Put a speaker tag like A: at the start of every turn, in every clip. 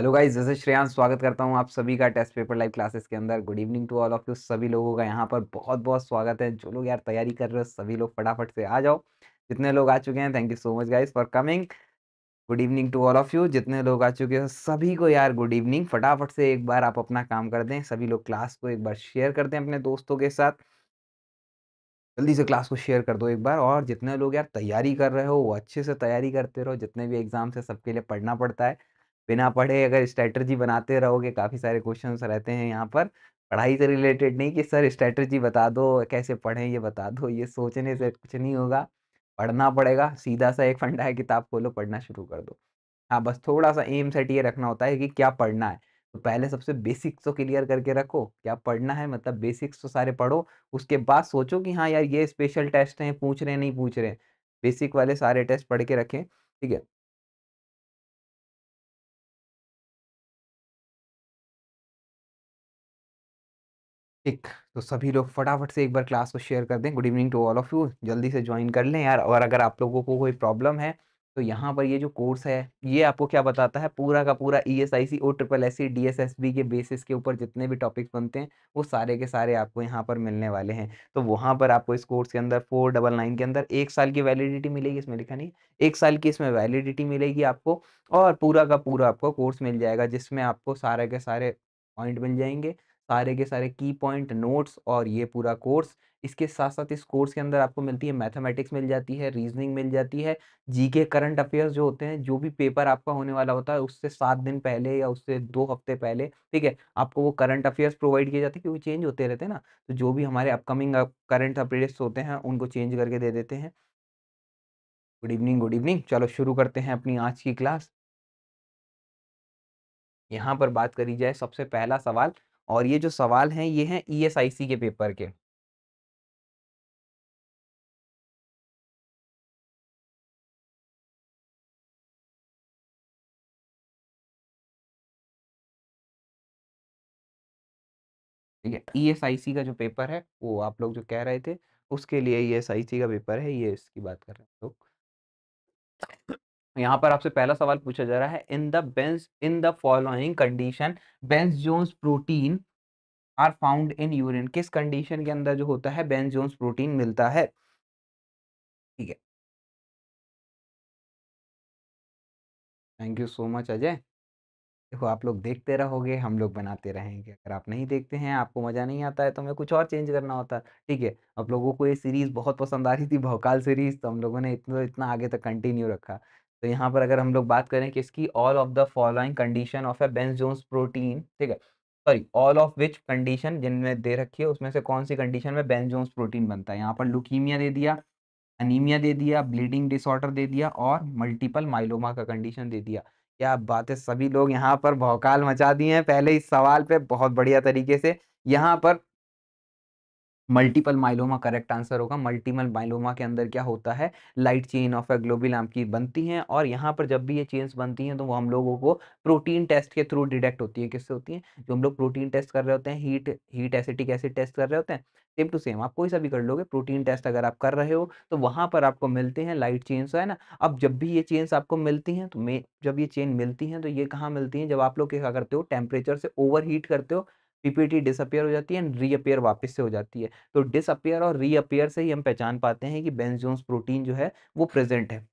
A: Hello guys जैसे श्रेयांश स्वागत
B: करता हूं आप सभी का टेस्ट पेपर लाइव क्लासेस के अंदर good evening to all of you सभी लोगों का यहां पर बहुत बहुत स्वागत है जो लोग यार तैयारी कर रहे हो सभी लोग फटाफट से आ जाओ जितने लोग आ चुके हैं thank you so much guys for coming good evening to all of you जितने लोग आ चुके हो सभी को यार गुड इवनिंग फटाफट से एक बार आप अपना काम कर दें सभी लोग क्लास को एक बार शेयर कर दें अपने दोस्तों के साथ जल्दी से क्लास को शेयर कर दो एक बार और जितने लोग यार तैयारी कर रहे हो वो अच्छे से तैयारी करते रहो जितने भी एग्जाम्स है सबके लिए पढ़ना पड़ता है बिना पढ़े अगर स्ट्रैटर्जी बनाते रहोगे काफ़ी सारे क्वेश्चन रहते हैं यहाँ पर पढ़ाई से रिलेटेड नहीं कि सर स्ट्रैटर्जी बता दो कैसे पढ़ें ये बता दो ये सोचने से कुछ नहीं होगा पढ़ना पड़ेगा सीधा सा एक फंडा है किताब खोलो पढ़ना शुरू कर दो हाँ बस थोड़ा सा एम सेट ये रखना होता है कि क्या पढ़ना है तो पहले सबसे बेसिक्स तो क्लियर करके रखो क्या पढ़ना है मतलब बेसिक्स तो सारे पढ़ो उसके बाद सोचो कि हाँ यार ये स्पेशल टेस्ट हैं पूछ रहे हैं नहीं पूछ रहे हैं बेसिक वाले सारे टेस्ट पढ़ के रखें
A: ठीक है ठीक तो सभी लोग फटाफट से एक बार
B: क्लास को शेयर कर दें good evening to all of you जल्दी से ज्वाइन कर लें यार और अगर आप लोगों को कोई प्रॉब्लम है तो यहाँ पर ये जो कोर्स है ये आपको क्या बताता है पूरा का पूरा E S I C O triple S C D S S B के बेसिस के ऊपर जितने भी टॉपिक्स बनते हैं वो सारे के सारे आपको यहाँ पर मिलने वाले हैं तो वहाँ पर आपको इस कोर्स के अंदर फोर डबल नाइन के अंदर एक साल की वैलिडिटी मिलेगी इसमें लिखा नहीं एक साल की इसमें वैलिडिटी मिलेगी आपको और पूरा का पूरा आपको कोर्स मिल जाएगा जिसमें आपको सारे के सारे पॉइंट मिल जाएंगे सारे के सारे की पॉइंट नोट्स और ये पूरा कोर्स इसके साथ साथ इस कोर्स के अंदर आपको मिलती है मैथमेटिक्स मिल जाती है रीजनिंग मिल जाती है जीके करंट अफेयर्स जो होते हैं जो भी पेपर आपका होने वाला होता है उससे सात दिन पहले या उससे दो हफ्ते पहले ठीक है आपको वो करंट अफेयर्स प्रोवाइड किए जाते हैं क्योंकि चेंज होते रहते हैं ना तो जो भी हमारे अपकमिंग करंट अपडेट्स होते हैं उनको चेंज करके दे देते हैं गुड इवनिंग गुड इवनिंग चलो शुरू करते हैं अपनी आज की क्लास यहाँ पर बात करी
A: जाए सबसे पहला सवाल और ये जो सवाल हैं ये हैं ईएसआईसी e के पेपर के ठीक है ईएसआईसी e का जो पेपर है वो आप लोग जो
B: कह रहे थे उसके लिए ईएसआईसी e का पेपर है ये इसकी बात कर रहे हैं लोग यहाँ पर आपसे पहला सवाल पूछा जा रहा है in the Bence in the following condition Bence Jones protein are found in urine किस कंडीशन के अंदर जो होता है
A: बेंस जोन्स प्रोटीन मिलता है ठीक है thank you so much Ajay देखो आप लोग देखते रहोगे
B: हम लोग बनाते रहेंगे अगर आप नहीं देखते हैं आपको मज़ा नहीं आता है तो हमें कुछ और चेंज करना होता है ठीक है आप लोगों को ये सीरीज़ बहुत पसंद आ रही थी भोकाल सीरीज़ तो हम लोगों ने इतना इतना आगे तक कंटिन्यू रखा तो यहाँ पर अगर हम लोग बात करें कि इसकी all of the following condition of a Bence Jones protein ठीक है sorry all of which condition जिनमें दे रखी है उसमें से कौन सी कंडीशन में बेंस जोन्स प्रोटीन बनता है यहाँ पर लुकीमिया दे दिया अनीमिया दे दिया ब्लीडिंग डिसऑर्डर दे दिया और मल्टीपल माइलोमा का कंडीशन दे दिया क्या बात है सभी लोग यहाँ पर भौकाल मचा दिए हैं पहले इस सवाल पर बहुत बढ़िया तरीके से यहाँ पर मल्टीपल माइलोमा करेक्ट आंसर होगा मल्टीपल माइलोमा के अंदर क्या होता है लाइट चेन ऑफ एग्लोबिल की बनती हैं और यहाँ पर जब भी ये चेन्स बनती हैं तो वो हम लोगों को प्रोटीन टेस्ट के थ्रू डिटेक्ट होती है किससे होती है जो हम लोग प्रोटीन टेस्ट कर रहे होते हैं heat heat acetic acid test कर रहे होते हैं सेम टू सेम आप कोई सा भी कर लोगे प्रोटीन टेस्ट अगर आप कर रहे हो तो वहाँ पर आपको मिलते हैं लाइट चेन्स है ना अब जब भी ये चेन्स आपको मिलती हैं तो मे जब ये चेन मिलती हैं तो ये कहाँ मिलती हैं जब आप लोग क्या करते हो टेम्परेचर से ओवर हीट करते हो पीपीटी डिसअपियर हो जाती है एंड रीअपियर वापस से हो जाती है तो डिसअपियर और रीअपियर से ही हम पहचान पाते हैं कि बेंजोन्स प्रोटीन जो है वो प्रेजेंट है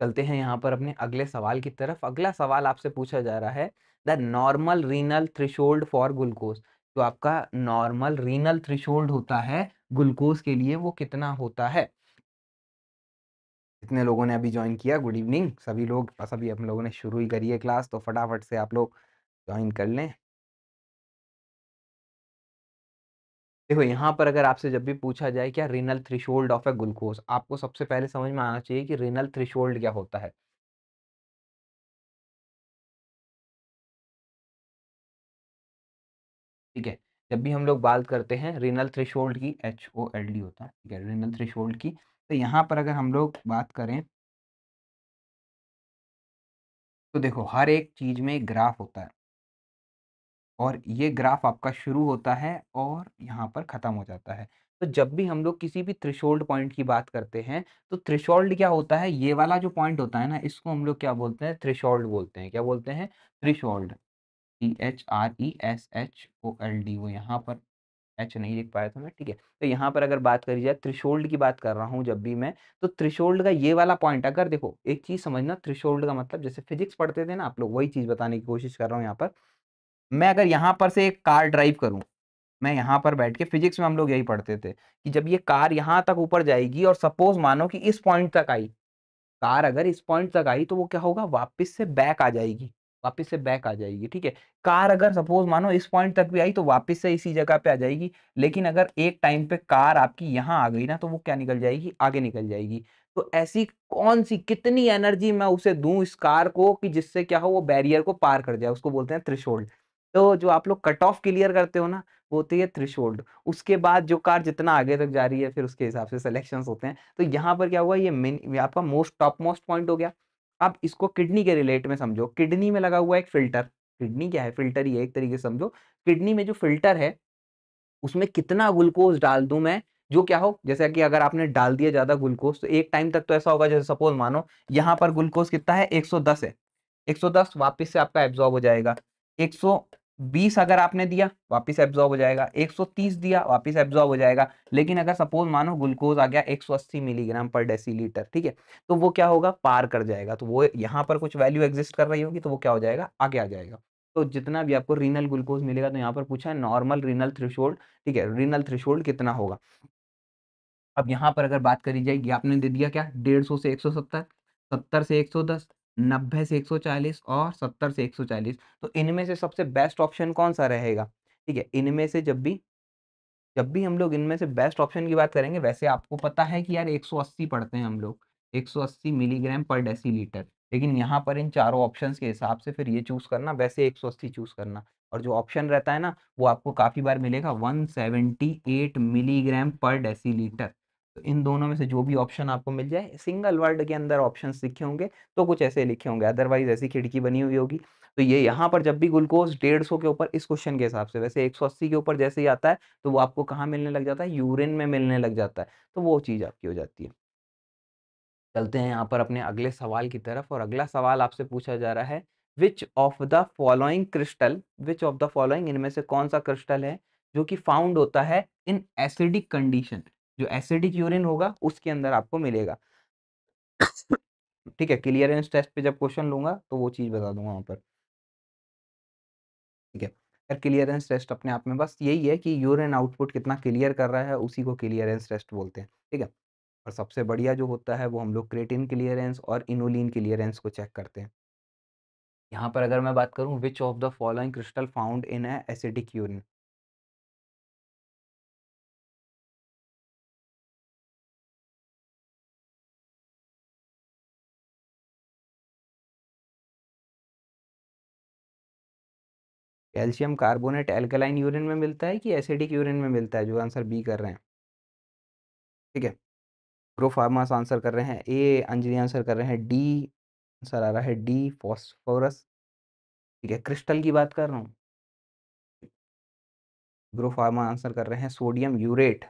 B: चलते हैं यहाँ पर अपने अगले सवाल की तरफ अगला सवाल आपसे पूछा जा रहा है the normal renal threshold for glucose जो तो आपका नॉर्मल रीनल थ्रिशोल्ड होता है ग्लूकोज के लिए वो कितना होता है कितने लोगों ने अभी ज्वाइन किया गुड इवनिंग सभी लोग बस अभी हम लोगों ने शुरू ही करी है क्लास तो फटाफट से आप लोग ज्वाइन कर लें देखो यहाँ पर अगर आपसे जब भी पूछा जाए क्या renal
A: threshold of a glucose आपको सबसे पहले समझ में आना चाहिए कि रिनल थ्रिशोल्ड क्या होता है ठीक है जब भी हम लोग बात करते हैं रिनल थ्रिशोल्ड की एच ओ एल डी होता है ठीक है रिनल थ्रिशोल्ड की तो यहाँ पर अगर हम लोग बात करें तो देखो हर एक चीज़ में ग्राफ होता है और ये
B: ग्राफ आपका शुरू होता है और यहाँ पर ख़त्म हो जाता है तो जब भी हम लोग किसी भी थ्रिशोल्ड पॉइंट की बात करते हैं तो थ्रिशोल्ड क्या होता है ये वाला जो पॉइंट होता है ना इसको हम लोग क्या बोलते हैं थ्रिशोल्ड बोलते हैं क्या बोलते हैं threshold T H R E S H O L D वो यहाँ पर एच नहीं लिख पाया था मैं ठीक है तो यहाँ पर अगर बात करी जाए थ्रिशोल्ड की बात कर रहा हूँ जब भी मैं तो थ्रिशोल्ड का ये वाला पॉइंट अगर देखो एक चीज़ समझना थ्रिशोल्ड का मतलब जैसे फिजिक्स पढ़ते थे ना आप लोग वही चीज़ बताने की कोशिश कर रहा हूँ यहाँ पर मैं अगर यहाँ पर से एक कार ड्राइव करूँ मैं यहाँ पर बैठ के फिजिक्स में हम लोग यही पढ़ते थे कि जब ये कार यहाँ तक ऊपर जाएगी और सपोज मानो कि इस पॉइंट तक आई कार अगर इस पॉइंट तक आई तो वो क्या होगा वापस से बैक आ जाएगी वापस से बैक आ जाएगी ठीक है कार अगर सपोज मानो इस पॉइंट तक भी आई तो वापस से इसी जगह पे आ जाएगी लेकिन अगर एक टाइम पे कार आपकी यहाँ आ गई ना तो वो क्या निकल जाएगी आगे निकल जाएगी तो ऐसी कौन सी कितनी एनर्जी मैं उसे दूं इस कार को कि जिससे क्या हो वो बैरियर को पार कर जाए उसको बोलते हैं थ्रिशोल्ड तो जो आप लोग कट ऑफ क्लियर करते हो ना वो होती है थ्रिशोल्ड उसके बाद जो कार जितना आगे तक जा रही है फिर उसके हिसाब से सिलेक्शंस होते हैं तो यहाँ पर क्या हुआ ये मिन आपका मोस्ट टॉप मोस्ट पॉइंट हो गया अब इसको किडनी के रिलेट में समझो किडनी में लगा हुआ एक फिल्टर किडनी क्या है फिल्टर ही है एक तरीके से समझो किडनी में जो फिल्टर है उसमें कितना ग्लूकोज डाल दूं मैं जो क्या हो जैसे कि अगर आपने डाल दिया ज्यादा ग्लूकोज तो एक टाइम तक तो ऐसा होगा जैसे सपोज मानो यहाँ पर ग्लूकोज कितना है 110 है 110 वापस से आपका एब्जॉर्ब हो जाएगा बीस अगर आपने दिया वापस एब्जॉर्ब हो जाएगा 130 दिया वापस एब्जॉर्ब हो जाएगा लेकिन अगर सपोज मानो ग्लूकोज आ गया 180 मिलीग्राम पर डेसीलीटर ठीक है तो वो क्या होगा पार कर जाएगा तो वो यहाँ पर कुछ वैल्यू एग्जिस्ट कर रही होगी तो वो क्या हो जाएगा आगे आ जाएगा तो जितना भी आपको रीनल ग्लूकोज मिलेगा तो यहाँ पर पूछा है नॉर्मल रीनल थ्रिशोल्ड ठीक है रीनल थ्रिशोल्ड कितना होगा अब यहाँ पर अगर बात करी जाएगी आपने दे दिया क्या डेढ़ सौ से एक सौ सत्तर सत्तर से एक सौ दस नब्बे से 140 और 70 से 140 तो इनमें से सबसे बेस्ट ऑप्शन कौन सा रहेगा ठीक है इनमें से जब भी जब भी हम लोग इनमें से बेस्ट ऑप्शन की बात करेंगे वैसे आपको पता है कि यार 180 पढ़ते हैं हम लोग 180 मिलीग्राम पर डेसीलीटर लेकिन यहाँ पर इन चारों ऑप्शन के हिसाब से फिर ये चूज करना वैसे अस्सी चूज करना और जो ऑप्शन रहता है ना वो आपको काफी बार मिलेगा एट मिलीग्राम पर लीटर तो इन दोनों में से जो भी ऑप्शन आपको मिल जाए सिंगल वर्ड के अंदर ऑप्शन लिखे होंगे तो कुछ ऐसे लिखे होंगे अदरवाइज ऐसी खिड़की बनी हुई होगी तो ये यहाँ पर जब भी ग्लूकोज डेढ़ सौ के ऊपर इस क्वेश्चन के हिसाब से वैसे एक सौ अस्सी के ऊपर जैसे ही आता है तो वो आपको कहाँ मिलने लग जाता है यूरिन में मिलने लग जाता है तो वो चीज़ आपकी हो जाती है चलते हैं यहाँ पर अपने अगले सवाल की तरफ और अगला सवाल आपसे पूछा जा रहा है which of the following crystal which of the following इनमें से कौन सा क्रिस्टल है जो कि फाउंड होता है इन एसिडिक कंडीशन जो एसिडिक यूरिन होगा उसके अंदर आपको मिलेगा ठीक है क्लियरेंस टेस्ट पे जब क्वेश्चन लूंगा तो वो चीज़ बता दूंगा वहाँ पर ठीक है यार क्लियरेंस टेस्ट अपने आप में बस यही है कि यूरिन आउटपुट कितना क्लियर कर रहा है उसी को क्लियरेंस टेस्ट बोलते हैं ठीक है और सबसे बढ़िया जो होता है वो हम लोग क्रेटिन क्लियरेंस और इनोलिन क्लियरेंस को चेक
A: करते हैं यहाँ पर अगर मैं बात करूँ which of the following crystal found in acidic urine calcium carbonate alkaline urine में मिलता है कि एसिडिक यूरिन में मिलता है जो आंसर बी कर रहे हैं ठीक
B: है प्रोफार्मास आंसर कर रहे हैं ए अंजलि आंसर कर रहे हैं डी आंसर आ रहा है डी फॉस्फोरस ठीक है क्रिस्टल की बात कर रहा हूँ ग्रोफार्मा आंसर कर रहे हैं सोडियम यूरेट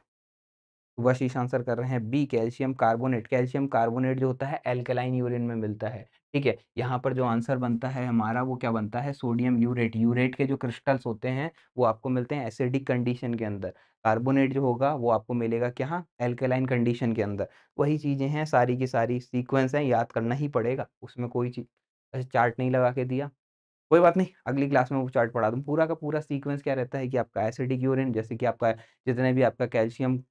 B: वशीष आंसर कर रहे हैं B calcium carbonate calcium carbonate जो होता है एल्केलाइन यूरिन में मिलता है ठीक है यहाँ पर जो आंसर बनता है हमारा वो क्या बनता है सोडियम यूरेट यूरेट के जो क्रिस्टल्स होते हैं वो आपको मिलते हैं एसिडिक कंडीशन के अंदर कार्बोनेट जो होगा वो आपको मिलेगा क्या हाँ एल्केलाइन कंडीशन के अंदर वही चीज़ें हैं सारी की सारी सीक्वेंस हैं याद करना ही पड़ेगा उसमें कोई चीज़ चार्ट नहीं लगा के दिया कोई बात नहीं अगली क्लास में वो चार्ट पढ़ा दूँ पूरा का पूरा सीक्वेंस क्या रहता है कि आपका एसिडिक यूरिन जैसे कि आपका जितने भी आपका कैल्शियम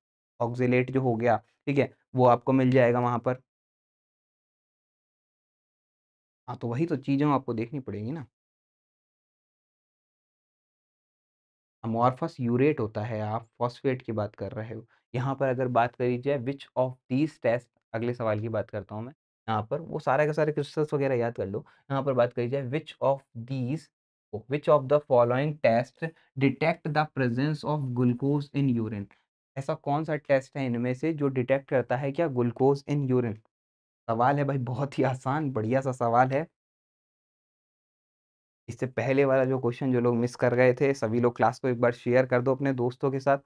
B: ऑक्जिलेट जो हो गया
A: ठीक है वो आपको मिल जाएगा वहाँ पर हाँ, तो वही तो चीज़ें आपको देखनी पड़ेंगी ना।
B: अमॉर्फस यूरेट होता है, आप फॉस्फेट की बात कर रहे हो। यहाँ पर अगर बात करी जाए विच ऑफ दीज़ टेस्ट अगले सवाल की बात करता हूँ मैं, यहाँ पर वो सारे के सारे क्रिस्टल्स वगैरह याद कर लो। यहाँ पर बात करी जाए which of these which of the following test detect the presence of glucose in urine? ऐसा कौन-सा टेस्ट है इनमें से जो डिटेक्ट करता है क्या ग्लूकोज़ इन यूरिन? सवाल है भाई बहुत ही आसान बढ़िया सा सवाल है इससे पहले वाला जो क्वेश्चन जो लोग मिस कर गए थे सभी लोग क्लास को एक बार शेयर कर दो अपने दोस्तों के साथ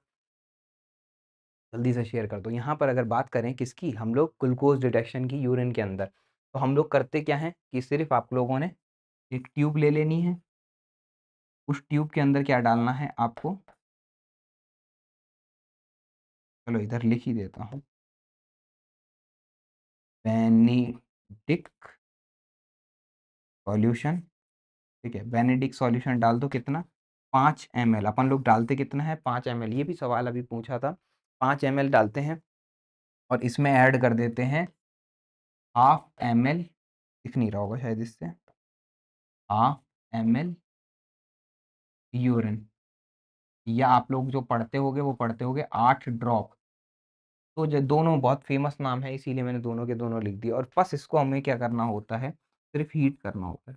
B: जल्दी से शेयर कर दो यहाँ पर अगर बात करें किसकी हम लोग ग्लूकोज डिटेक्शन की यूरिन के अंदर तो हम लोग करते क्या हैं कि सिर्फ
A: आप लोगों ने एक ट्यूब ले लेनी है उस ट्यूब के अंदर क्या डालना है आपको चलो इधर लिख ही देता हूँ बेनिडिक सॉल्यूशन ठीक है बेनेडिक सॉल्यूशन डाल दो कितना पाँच एम
B: अपन लोग डालते कितना है पाँच एम ये भी सवाल अभी पूछा था पाँच एम डालते हैं
A: और इसमें ऐड कर देते हैं हाफ एम एल दिख नहीं रहा होगा शायद इससे हाफ एम एल यूरिन या आप लोग जो पढ़ते होगे वो पढ़ते होगे आठ ड्रॉप तो जो
B: दोनों बहुत फेमस नाम है इसीलिए मैंने दोनों के दोनों लिख दिए और बस इसको हमें क्या करना होता है सिर्फ हीट करना होता है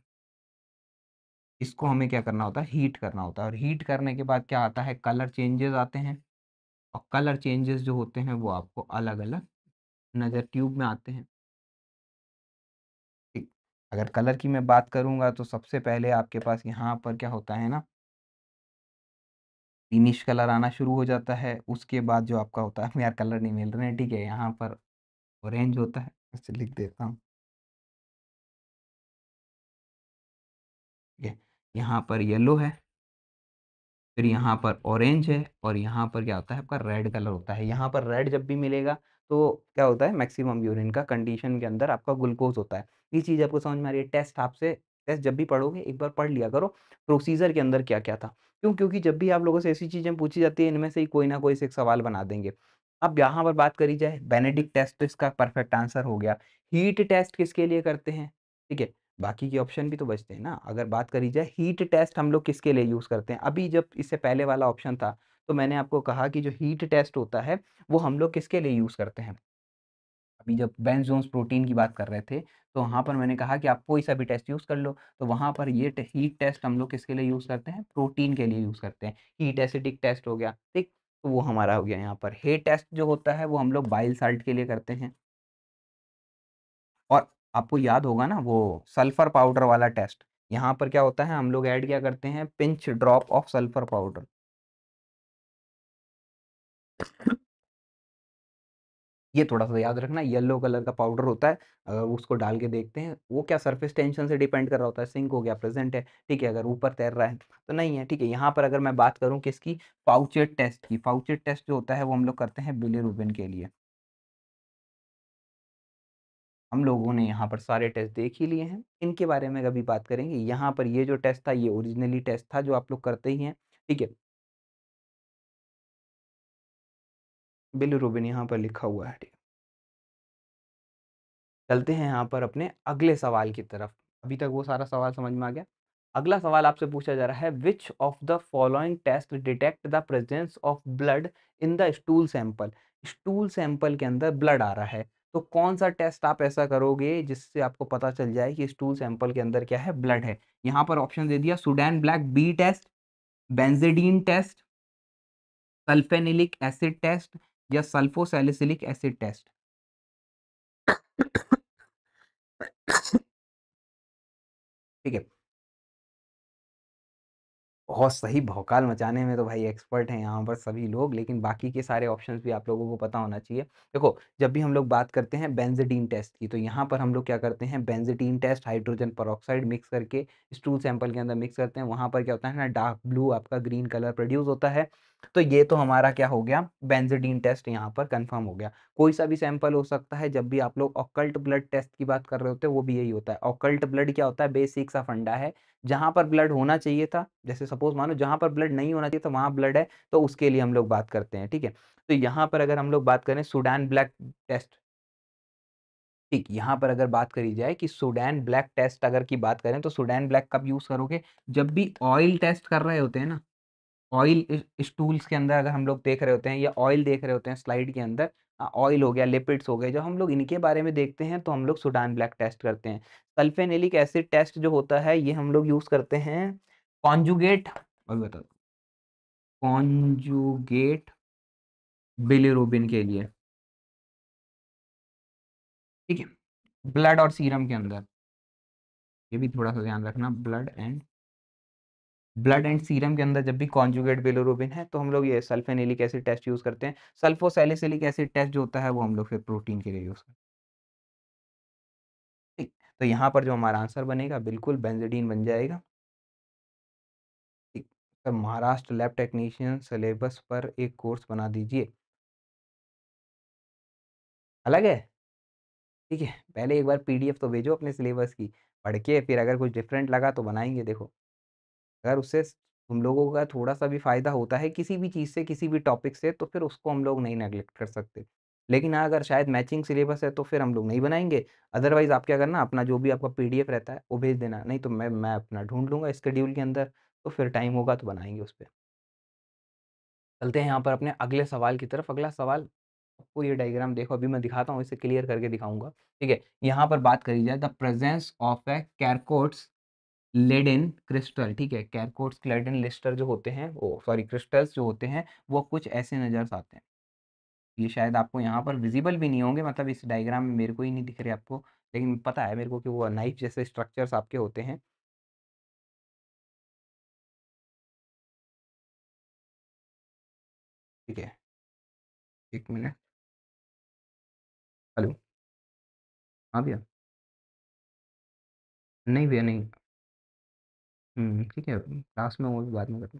B: इसको हमें क्या करना होता है हीट करना होता है और हीट करने के बाद क्या आता है कलर चेंजेस आते हैं और कलर चेंजेस जो होते हैं वो आपको अलग अलग नज़र ट्यूब में आते हैं अगर कलर की मैं बात करूँगा तो सबसे पहले आपके पास यहाँ पर क्या होता है ना ग्रीनिश कलर आना शुरू हो जाता है उसके बाद जो आपका होता है यार कलर नहीं मिल रहे हैं ठीक है
A: यहाँ पर ऑरेंज होता है इसे लिख देता हूँ यहाँ पर येलो है
B: फिर यहाँ पर ऑरेंज है और यहाँ पर क्या होता है आपका रेड कलर होता है यहाँ पर रेड जब भी मिलेगा तो क्या होता है मैक्सिमम यूरिन का कंडीशन के अंदर आपका ग्लूकोज होता है ये चीज़ आपको समझ में आ रही है टेस्ट आपसे टेस्ट जब भी पढ़ोगे एक बार पढ़ लिया करो प्रोसीजर के अंदर क्या क्या था क्यों क्योंकि जब भी आप लोगों से ऐसी चीज़ें पूछी जाती है इनमें से ही कोई ना कोई से एक सवाल बना देंगे अब यहाँ पर बात करी जाए बेनेडिक टेस्ट तो इसका परफेक्ट आंसर हो गया हीट टेस्ट किसके लिए करते हैं ठीक है बाकी के ऑप्शन भी तो बचते हैं ना अगर बात करी जाए हीट टेस्ट हम लोग किसके लिए यूज़ करते हैं अभी जब इससे पहले वाला ऑप्शन था तो मैंने आपको कहा कि जो हीट टेस्ट होता है वो हम लोग किसके लिए यूज़ करते हैं अभी जब बेंजोन्स प्रोटीन की बात कर रहे थे तो वहाँ पर मैंने कहा कि आप कोई सा भी टेस्ट यूज़ कर लो तो वहाँ पर ये हीट टेस्ट हम लोग किसके लिए यूज़ करते हैं प्रोटीन के लिए यूज़ करते हैं हीट एसिडिक टेस्ट हो गया ठीक तो वो हमारा हो गया यहाँ पर हे टेस्ट जो होता है वो हम लोग बाइल साल्ट के लिए करते हैं और आपको याद होगा ना वो सल्फर पाउडर वाला टेस्ट यहाँ पर क्या होता है हम लोग ऐड क्या करते हैं pinch drop of sulphur powder
A: ये थोड़ा सा याद रखना येलो कलर का पाउडर होता है अगर उसको डाल के देखते हैं वो क्या सरफेस टेंशन
B: से डिपेंड कर रहा होता है सिंक हो गया प्रेजेंट है ठीक है अगर ऊपर तैर रहा है तो नहीं है ठीक है यहाँ पर अगर मैं बात करूँ किसकी पाउचेट टेस्ट की पाउचेट टेस्ट जो होता है वो हम लोग करते हैं रूबिन के लिए हम लोगों ने यहाँ पर सारे टेस्ट देख ही लिए हैं इनके बारे में अभी बात करेंगे यहाँ पर ये जो टेस्ट था ये ओरिजिनली टेस्ट था जो आप लोग करते ही हैं ठीक है
A: बिल रोबिन यहाँ पर लिखा हुआ है चलते हैं यहाँ पर अपने अगले सवाल की तरफ
B: अभी तक वो सारा सवाल समझ में आ गया अगला सवाल आपसे पूछा जा रहा है which of the following test detect the presence of blood in the stool sample stool sample के अंदर ब्लड आ रहा है तो कौन सा टेस्ट आप ऐसा करोगे जिससे आपको पता चल जाए कि स्टूल सैंपल के अंदर क्या है ब्लड है यहाँ पर ऑप्शन दे दिया Sudan black B test benzidine test sulphanilic acid test या सल्फोसैलिसिलिक एसिड
A: टेस्ट ठीक है बहुत सही भौकाल मचाने
B: में तो भाई एक्सपर्ट हैं यहाँ पर सभी लोग लेकिन बाकी के सारे ऑप्शंस भी आप लोगों को पता होना चाहिए देखो जब भी हम लोग बात करते हैं बेंजेडीन टेस्ट की तो यहाँ पर हम लोग क्या करते हैं benzidine test hydrogen peroxide mix करके स्टूल सैंपल के अंदर मिक्स करते हैं वहाँ पर क्या होता है ना डार्क ब्लू आपका ग्रीन कलर प्रोड्यूस होता है तो ये तो हमारा क्या हो गया बेंजीडीन टेस्ट यहाँ पर कंफर्म हो गया कोई सा भी सैंपल हो सकता है जब भी आप लोग ऑकल्ट ब्लड टेस्ट की बात कर रहे होते हैं वो भी यही होता है ऑकल्ट ब्लड क्या होता है बेसिक सा फंडा है जहां पर ब्लड होना चाहिए था जैसे सपोज मानो जहां पर ब्लड नहीं होना चाहिए था वहां ब्लड है तो उसके लिए हम लोग बात करते हैं ठीक है तो यहाँ पर अगर हम लोग बात करें सुडान ब्लैक टेस्ट ठीक यहाँ पर अगर बात करी जाए कि सुडान ब्लैक टेस्ट अगर की बात करें तो सुडान ब्लैक कब यूज़ करोगे जब भी ऑयल टेस्ट कर रहे होते हैं ना ऑयल स्टूल्स के अंदर अगर हम लोग देख रहे होते हैं या ऑयल देख रहे होते हैं स्लाइड के अंदर ऑयल हो गया लिपिड्स हो गए जब हम लोग इनके बारे में देखते हैं तो हम लोग सुडान ब्लैक टेस्ट करते हैं एलिक एसिड टेस्ट जो होता है ये हम लोग यूज़ करते हैं कॉन्जुगेट और बता
A: कॉन्जुगेट बिलीरोबिन के लिए ठीक है ब्लड और सीरम के अंदर ये भी थोड़ा सा ध्यान रखना blood and blood and serum के अंदर जब भी कॉन्जुगेट
B: बेलोरोबिन है तो हम लोग ये सल्फेनिलिक एसिड टेस्ट यूज़ करते हैं सल्फोसेलिसिलिक एसिड टेस्ट जो होता है वो हम लोग फिर प्रोटीन के लिए यूज़ करते हैं ठीक तो यहाँ पर जो हमारा आंसर बनेगा बिल्कुल बेंजेडीन बन जाएगा ठीक तो महाराष्ट्र लैब टेक्नीशियन सिलेबस पर एक कोर्स बना दीजिए अलग है ठीक है पहले एक बार पीडीएफ तो भेजो अपने सिलेबस की पढ़ के फिर अगर कुछ डिफरेंट लगा तो बनाएंगे देखो अगर उससे हम लोगों का थोड़ा सा भी फ़ायदा होता है किसी भी चीज़ से किसी भी टॉपिक से तो फिर उसको हम लोग नहीं नेगलेक्ट कर सकते लेकिन हाँ अगर शायद मैचिंग सिलेबस है तो फिर हम लोग नहीं बनाएंगे अदरवाइज़ आप क्या करना अपना जो भी आपका पीडीएफ रहता है वो भेज देना नहीं तो मैं मैं अपना ढूंढ लूँगा स्केड्यूल के अंदर तो फिर टाइम होगा तो बनाएंगे उस पर चलते हैं यहाँ पर अपने अगले सवाल की तरफ अगला सवाल आपको ये डायग्राम देखो अभी मैं दिखाता हूँ इसे क्लियर करके दिखाऊंगा ठीक है यहाँ पर बात करी जाए the presence of a Charcot's Leyden crystal ठीक है कैरकोट्स क्लेडन लिस्टर जो होते हैं वो सॉरी क्रिस्टल्स जो होते हैं वो कुछ ऐसे नज़र आते हैं ये शायद आपको यहाँ पर विजिबल भी नहीं होंगे मतलब इस डायग्राम में मेरे को ही नहीं दिख रहे आपको लेकिन पता है मेरे को कि वो नाइफ जैसे स्ट्रक्चर्स
A: आपके होते हैं ठीक है एक मिनट हेलो हाँ भैया नहीं भैया नहीं ठीक है, लास्ट में वो भी बाद में कर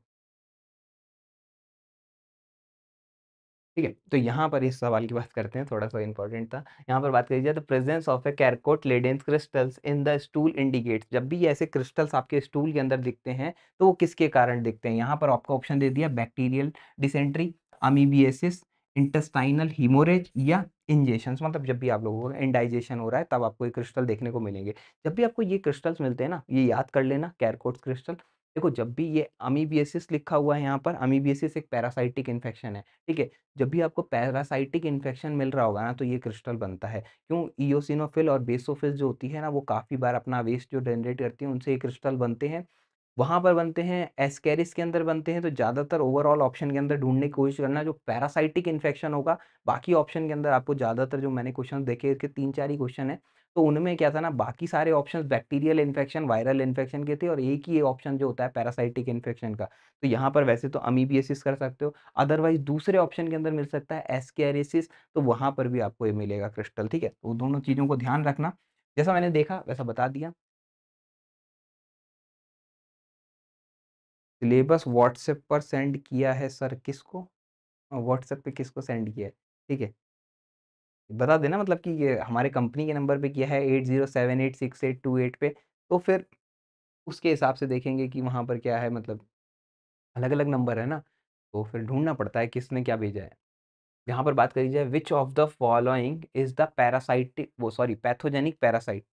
A: ठीक है, तो यहाँ पर इस सवाल की बात करते हैं, थोड़ा-सा
B: इंपॉर्टेंट था। यहाँ पर बात करी जाए तो presence of a Charcot Leyden's crystals in the stool indicates जब भी ऐसे क्रिस्टल्स आपके स्टूल के अंदर दिखते हैं, तो वो किसके कारण दिखते हैं? यहाँ पर आपको ऑप्शन दे दिया bacterial dysentery, amoebiasis intestinal haemorrhage या इंजेशन मतलब जब भी आप लोगों का इंडाइजेशन हो रहा है तब आपको ये क्रिस्टल देखने को मिलेंगे जब भी आपको ये क्रिस्टल्स मिलते हैं ना ये याद कर लेना कैरकोट्स क्रिस्टल देखो जब भी ये अमीबियसिस लिखा हुआ है यहाँ पर अमीबियसिस एक पैरासाइटिक इन्फेक्शन है ठीक है जब भी आपको पैरासाइटिक इन्फेक्शन मिल रहा होगा ना तो ये क्रिस्टल बनता है क्यों ईओसिनोफिल और बेसोफिल जो होती है ना वो काफ़ी बार अपना वेस्ट जो जनरेट करती है उनसे ये क्रिस्टल बनते हैं वहाँ पर बनते हैं एस्केरिस के अंदर बनते हैं तो ज़्यादातर ओवरऑल ऑप्शन के अंदर ढूंढने की कोशिश करना जो पैरासाइटिक इन्फेक्शन होगा बाकी ऑप्शन के अंदर आपको ज़्यादातर जो मैंने क्वेश्चन देखे इसके तीन चार ही क्वेश्चन है तो उनमें क्या था ना बाकी सारे option bacterial infection viral infection के थे और एक ही ऑप्शन जो होता है पैरासाइटिक इन्फेक्शन का तो यहाँ पर वैसे तो अमीबियसिस कर सकते हो अदरवाइज दूसरे ऑप्शन के अंदर मिल सकता है एस्केरिसिस तो वहाँ पर भी आपको ये मिलेगा क्रिस्टल ठीक है तो दोनों चीज़ों को ध्यान रखना जैसा मैंने देखा वैसा बता दिया
A: सिलेबस व्हाट्सएप पर सेंड किया है सर किसको व्हाट्सएप पे किसको सेंड किया है ठीक है
B: बता देना मतलब कि ये हमारे कंपनी के नंबर पे किया है eight zero seven eight six eight two eight पे तो फिर उसके हिसाब से देखेंगे कि वहाँ पर क्या है मतलब अलग अलग नंबर है ना तो फिर ढूंढना पड़ता है किसने क्या भेजा है यहाँ पर बात करी जाए which of the following
A: is the parasitic वो sorry pathogenic parasite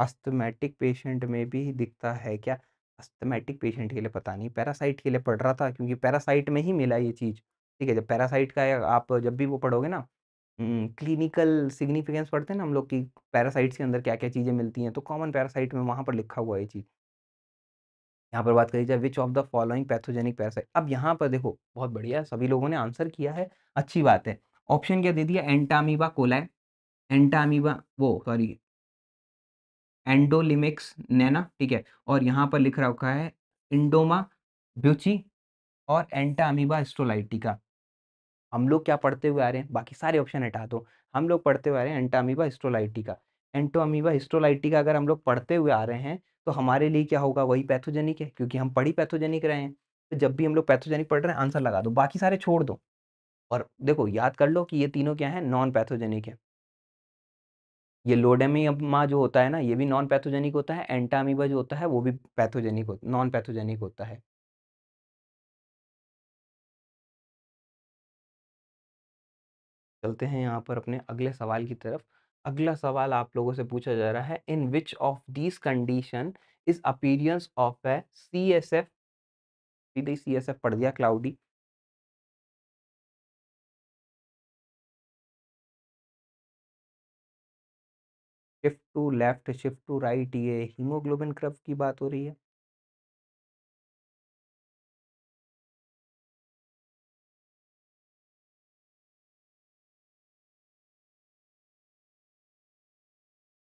B: asthmatic patient में भी दिखता है क्या अस्थमेटिक पेशेंट के लिए पता नहीं पैरासाइट के लिए पढ़ रहा था क्योंकि पैरासाइट में ही मिला ये चीज़ ठीक है जब पैरासाइट का आप जब भी वो पढ़ोगे ना क्लिनिकल सिग्निफिकेंस पढ़ते हैं ना हम लोग की पैरासाइट्स के अंदर क्या क्या चीज़ें मिलती हैं तो कॉमन पैरासाइट में वहाँ पर लिखा हुआ ये चीज़ यहाँ पर बात करी जाए which of the following pathogenic parasite अब यहाँ पर देखो बहुत बढ़िया सभी लोगों ने आंसर किया है अच्छी बात है ऑप्शन क्या दे दिया एंटामीबा कोलाय एंटामीबा वो सॉरी एंडोलिमिक्स नैना ठीक है और यहाँ पर लिख रखा है इंडोमा ब्यूची और एंटा अमीबा स्टोलाइटिका हम लोग क्या पढ़ते हुए आ रहे हैं बाकी सारे ऑप्शन हटा दो हम लोग पढ़ते हुए आ रहे हैं Entamoeba histolytica Entamoeba histolytica अगर हम लोग पढ़ते हुए आ रहे हैं तो हमारे लिए क्या होगा वही पैथोजेनिक है क्योंकि हम पढ़ी पैथोजेनिक रहे हैं तो जब भी हम लोग पैथोजेनिक पढ़ रहे हैं आंसर लगा दो बाकी सारे छोड़ दो और देखो याद कर लो कि ये तीनों क्या है नॉन पैथोजेनिक है ये लोडेमीमा जो होता है ना ये भी नॉन पैथोजेनिक
A: होता है एंटामीबा जो होता है वो भी पैथोजेनिक होता नॉन पैथोजेनिक होता है चलते हैं यहाँ पर अपने अगले सवाल की तरफ अगला सवाल आप लोगों से पूछा जा रहा है in which of this condition is appearance of a C S F C S F पढ़ दिया cloudy to left shift to right ये हीमोग्लोबिन कर्व की बात हो रही है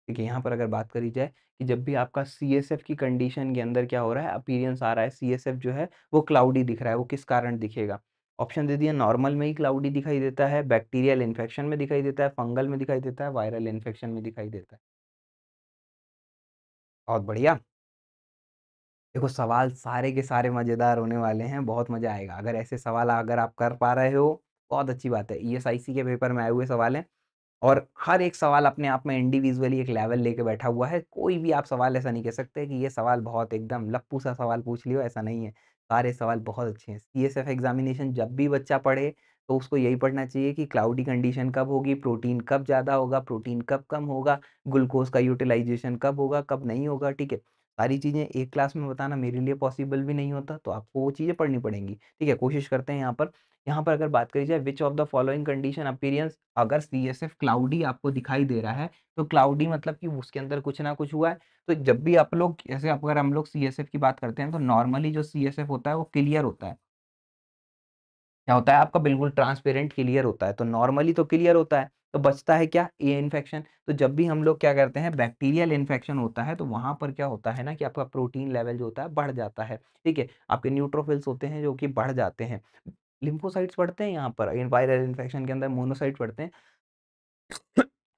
A: देखिए यहाँ पर अगर बात करी जाए कि
B: जब भी आपका सी की कंडीशन के अंदर क्या हो रहा है अपीरियंस आ रहा है सी जो है वो क्लाउडी दिख रहा है वो किस कारण दिखेगा ऑप्शन दे दिया नॉर्मल में ही क्लाउडी दिखाई देता है बैक्टीरियल इन्फेक्शन में दिखाई देता है फंगल में दिखाई देता है वायरल इन्फेक्शन में दिखाई देता है बहुत बढ़िया देखो सवाल सारे के सारे मज़ेदार होने वाले हैं बहुत मज़ा आएगा अगर ऐसे सवाल अगर आप कर पा रहे हो बहुत अच्छी बात है ई e के पेपर में आए हुए सवाल हैं और हर एक सवाल अपने आप में इंडिविजुअली एक लेवल लेके बैठा हुआ है कोई भी आप सवाल ऐसा नहीं कह सकते कि ये सवाल बहुत एकदम लप्पू सा सवाल पूछ लियो ऐसा नहीं है सारे सवाल बहुत अच्छे हैं सी एग्ज़ामिनेशन जब भी बच्चा पढ़े तो उसको यही पढ़ना चाहिए कि क्लाउडी कंडीशन कब होगी प्रोटीन कब ज़्यादा होगा प्रोटीन कब कम होगा ग्लूकोज का यूटिलाइजेशन कब होगा कब नहीं होगा ठीक है सारी चीज़ें एक क्लास में बताना मेरे लिए पॉसिबल भी नहीं होता तो आपको वो चीज़ें पढ़नी पड़ेंगी ठीक है कोशिश करते हैं यहाँ पर यहाँ पर अगर बात करी जाए which of the following condition appearance अगर सी एस एफ क्लाउडी आपको दिखाई दे रहा है तो क्लाउडी मतलब कि उसके अंदर कुछ ना कुछ हुआ है तो जब भी आप लोग जैसे अगर हम लोग सी एस एफ की बात करते हैं तो नॉर्मली जो सी एस एफ होता है वो क्लियर होता है क्या होता है आपका बिल्कुल ट्रांसपेरेंट क्लियर होता है तो नॉर्मली तो क्लियर होता है तो बचता है क्या ए इन्फेक्शन तो जब भी हम लोग क्या करते हैं बैक्टीरियल इन्फेक्शन होता है तो वहाँ पर क्या होता है ना कि आपका प्रोटीन लेवल जो होता है बढ़ जाता है ठीक है आपके न्यूट्रोफिल्स होते हैं जो कि बढ़ जाते हैं लिम्फोसाइट्स बढ़ते हैं यहाँ पर वायरल इन्फेक्शन के अंदर मोनोसाइट बढ़ते हैं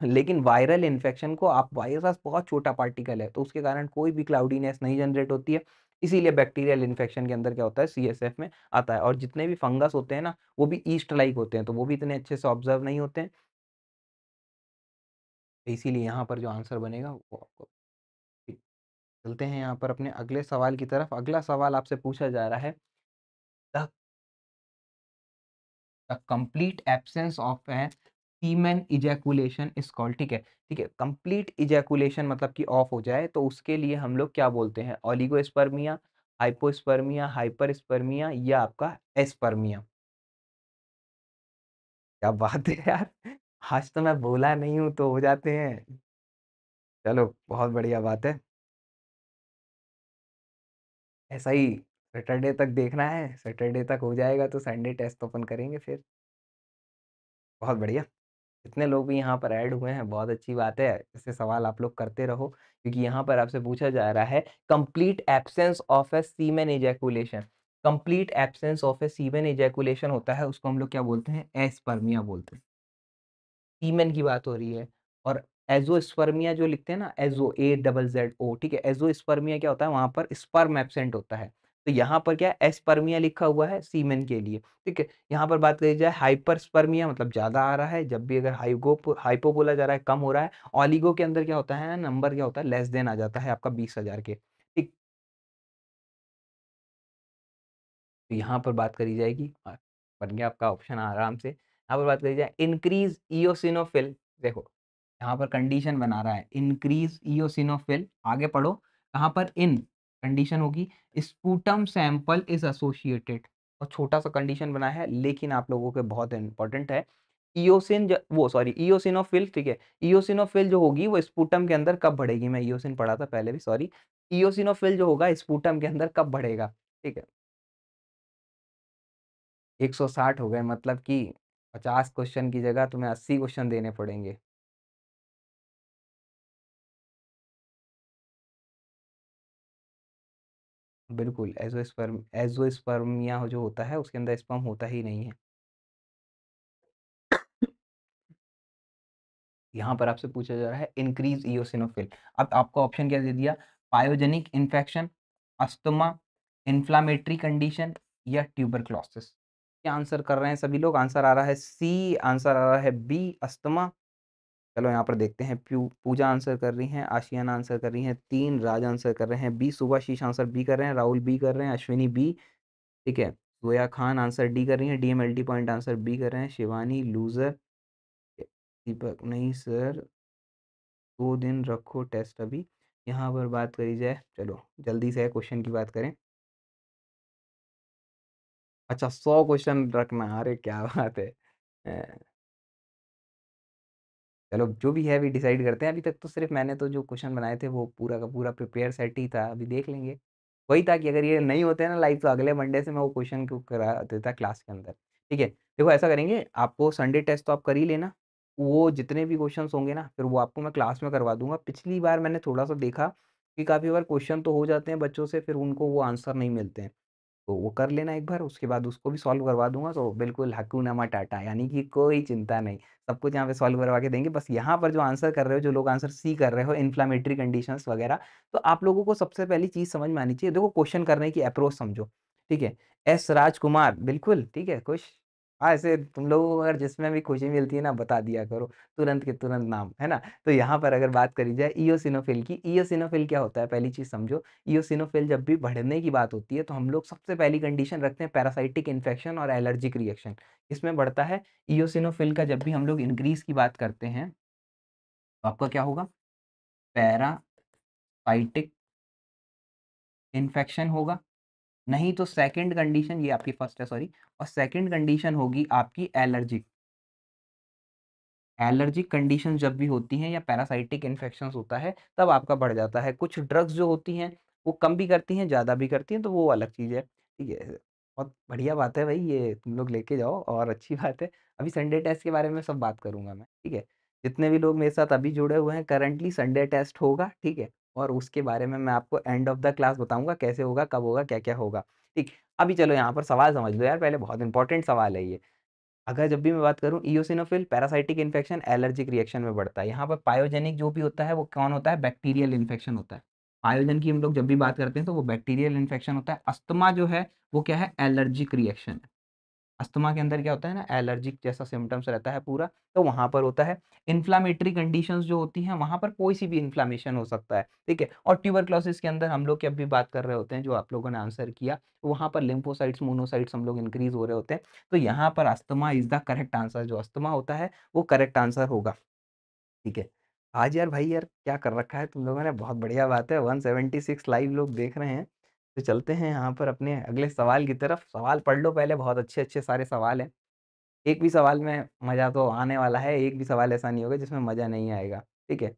B: लेकिन वायरल इन्फेक्शन को आप वायरस बहुत छोटा पार्टिकल है तो उसके कारण कोई भी क्लाउडीनेस नहीं जनरेट होती है इसीलिए बैक्टीरियल इन्फेक्शन के अंदर क्या होता है सी में आता है और जितने भी फंगस होते हैं ना वो भी ईस्ट लाइक होते हैं तो वो भी इतने अच्छे से ऑब्जर्व नहीं होते हैं इसीलिए यहाँ पर जो आंसर बनेगा वो आपको चलते हैं यहाँ पर अपने अगले सवाल की तरफ अगला सवाल आपसे पूछा जा रहा है the
A: complete absence of a
B: semen ejaculation is called ठीक है ठीक है कंप्लीट इजैकुलेशन मतलब कि ऑफ हो जाए तो उसके लिए हम लोग क्या बोलते हैं ऑलिगोस्पर्मिया हाइपोस्पर्मिया स्पर्मिया या आपका एस्पर्मिया क्या बात है यार आज तो मैं बोला नहीं हूं तो हो जाते हैं चलो बहुत बढ़िया बात है
A: ऐसा ही सैटरडे तक देखना है सैटरडे तक हो जाएगा तो संडे टेस्ट ओपन करेंगे फिर बहुत बढ़िया
B: इतने लोग भी यहाँ पर ऐड हुए हैं बहुत अच्छी बात है इससे सवाल आप लोग करते रहो क्योंकि यहाँ पर आपसे पूछा जा रहा है complete absence of a semen ejaculation complete absence of a semen ejaculation होता है उसको हम लोग क्या बोलते हैं एस्पर्मिया बोलते हैं सीमेन की बात हो रही है और एजो स्पर्मिया जो लिखते हैं ना azo A double Z O ठीक है एजो स्पर्मिया क्या होता है वहाँ पर स्पर्म एबसेंट होता है तो यहाँ पर क्या है एस्पर्मिया लिखा हुआ है सीमेन के लिए ठीक है यहाँ पर बात करी जाए हाइपरस्पर्मिया मतलब ज़्यादा आ रहा है जब भी अगर हाइगो हाइपो बोला जा रहा है कम हो रहा है ऑलिगो के अंदर क्या होता है नंबर क्या होता है लेस देन आ जाता है आपका बीस हज़ार के ठीक तो यहाँ पर बात करी जाएगी हाँ, बन गया आपका ऑप्शन आराम से यहाँ पर बात करी जाए इंक्रीज ईओसिनोफिल देखो यहाँ पर कंडीशन बना रहा है इंक्रीज ईओसिनोफिल आगे पढ़ो कहाँ पर इन कंडीशन होगी स्पूटम सैंपल इज एसोसिएटेड और छोटा सा कंडीशन बना है लेकिन आप लोगों के बहुत इंपॉर्टेंट है ईओसिन वो सॉरी ईओसिनोफिल ठीक है ईओसिनोफिल जो होगी वो स्पूटम के अंदर कब बढ़ेगी मैं ईओसिन पढ़ा था पहले भी सॉरी ईओसिनोफिल जो होगा स्पूटम के अंदर कब बढ़ेगा ठीक है
A: 160 हो गए मतलब कि 50 क्वेश्चन की जगह तुम्हें 80 क्वेश्चन देने पड़ेंगे बिल्कुल एजोस्पर्म एजोस्पर्मिया जो होता है उसके अंदर स्पर्म होता ही नहीं है
B: यहाँ पर आपसे पूछा जा रहा है इंक्रीज इोसिनोफिल अब आपको ऑप्शन क्या दे दिया pyogenic infection asthma inflammatory condition या ट्यूबर क्या आंसर कर रहे हैं सभी लोग आंसर आ रहा है सी आंसर आ रहा है बी अस्तमा चलो यहाँ पर देखते हैं प्यू पूजा आंसर कर रही हैं आशियाना आंसर कर रही हैं तीन राज आंसर कर रहे हैं बी सुभाशीष आंसर बी कर रहे हैं राहुल बी कर रहे हैं अश्विनी बी ठीक है सोया खान आंसर डी कर रही हैं डी एम एल्टी पॉइंट आंसर बी कर रहे हैं शिवानी लूज़र दीपक नहीं सर दो दिन रखो टेस्ट अभी यहाँ पर बात करी जाए चलो जल्दी से क्वेश्चन की बात करें अच्छा सौ क्वेश्चन रखना अरे क्या बात है चलो जो भी है अभी डिसाइड करते हैं अभी तक तो सिर्फ मैंने तो जो क्वेश्चन बनाए थे वो पूरा का पूरा प्रिपेयर सेट ही था अभी देख लेंगे वही था कि अगर ये नहीं होते हैं ना लाइव तो अगले मंडे से मैं वो क्वेश्चन को करा देता क्लास के अंदर ठीक है देखो ऐसा करेंगे आपको संडे टेस्ट तो आप कर ही लेना वो जितने भी क्वेश्चन होंगे ना फिर वो आपको मैं क्लास में करवा दूंगा पिछली बार मैंने थोड़ा सा देखा कि काफ़ी बार क्वेश्चन तो हो जाते हैं बच्चों से फिर उनको वो आंसर नहीं मिलते हैं तो वो कर लेना एक बार उसके बाद उसको भी सॉल्व करवा दूंगा तो बिल्कुल हकूनामा टाटा यानी कि कोई चिंता नहीं सब कुछ यहाँ पे सॉल्व करवा के देंगे बस यहाँ पर जो आंसर कर रहे हो जो लोग आंसर सी कर रहे हो इन्फ्लामेटरी कंडीशंस वगैरह तो आप लोगों को सबसे पहली चीज़ समझ में आनी चाहिए देखो क्वेश्चन करने की अप्रोच समझो ठीक है एस राजकुमार बिल्कुल ठीक है कुछ हाँ ऐसे तुम लोगों को अगर जिसमें भी खुशी मिलती है ना बता दिया करो तुरंत के तुरंत नाम है ना तो यहाँ पर अगर बात करी जाए ईओसिनोफिल की ईओसिनोफिल क्या होता है पहली चीज़ समझो ईओसिनोफिल जब भी बढ़ने की बात होती है तो हम लोग सबसे पहली कंडीशन रखते हैं पैरासाइटिक इन्फेक्शन और एलर्जिक रिएक्शन इसमें बढ़ता है ईओसिनोफिल का जब भी हम लोग इंक्रीज की
A: बात करते हैं तो आपका क्या होगा पैरासाइटिक इन्फेक्शन होगा नहीं तो सेकंड कंडीशन ये आपकी
B: फर्स्ट है सॉरी और सेकंड कंडीशन होगी आपकी एलर्जिक एलर्जिक कंडीशन जब भी होती हैं या पैरासाइटिक इन्फेक्शन होता है तब आपका बढ़ जाता है कुछ ड्रग्स जो होती हैं वो कम भी करती हैं ज़्यादा भी करती हैं तो वो अलग चीज़ है ठीक है बहुत बढ़िया बात है भाई ये तुम लोग लेके जाओ और अच्छी बात है अभी संडे टेस्ट के बारे में सब बात करूंगा मैं ठीक है जितने भी लोग मेरे साथ अभी जुड़े हुए हैं करंटली संडे टेस्ट होगा ठीक है और उसके बारे में मैं आपको एंड ऑफ द क्लास बताऊंगा कैसे होगा कब होगा क्या क्या होगा ठीक अभी चलो यहाँ पर सवाल समझ लो यार पहले बहुत इंपॉर्टेंट सवाल है ये अगर जब भी मैं बात करूँ eosinophil parasitic infection allergic reaction में बढ़ता है यहाँ पर पायोजेनिक जो भी होता है वो कौन होता है बैक्टीरियल इन्फेक्शन होता है पायोजन की हम लोग जब भी बात करते हैं तो वो बैक्टीरियल इन्फेक्शन होता है अस्थमा जो है वो क्या है एलर्जिक रिएक्शन है अस्थमा के अंदर क्या होता है ना एलर्जिक जैसा सिम्टम्स रहता है पूरा तो वहाँ पर होता है इन्फ्लामेटरी कंडीशंस जो होती हैं वहाँ पर कोई सी भी इन्फ्लामेशन हो सकता है ठीक है और ट्यूबर के अंदर हम लोग की अब भी बात कर रहे होते हैं जो आप लोगों ने आंसर किया वहाँ पर लिम्फोसाइड्स मोनोसाइड्स हम लोग इंक्रीज हो रहे होते हैं तो यहाँ पर asthma is the correct answer जो अस्थमा होता है वो करेक्ट आंसर होगा ठीक है आज यार भाई यार क्या कर रखा है तुम लोगों ने बहुत बढ़िया बात है 176 लाइव लोग देख रहे हैं तो चलते हैं यहाँ पर अपने अगले सवाल की तरफ सवाल पढ़ लो पहले बहुत अच्छे अच्छे सारे सवाल हैं एक भी सवाल में मज़ा तो आने वाला है एक भी सवाल
A: ऐसा नहीं होगा जिसमें मज़ा नहीं आएगा ठीक है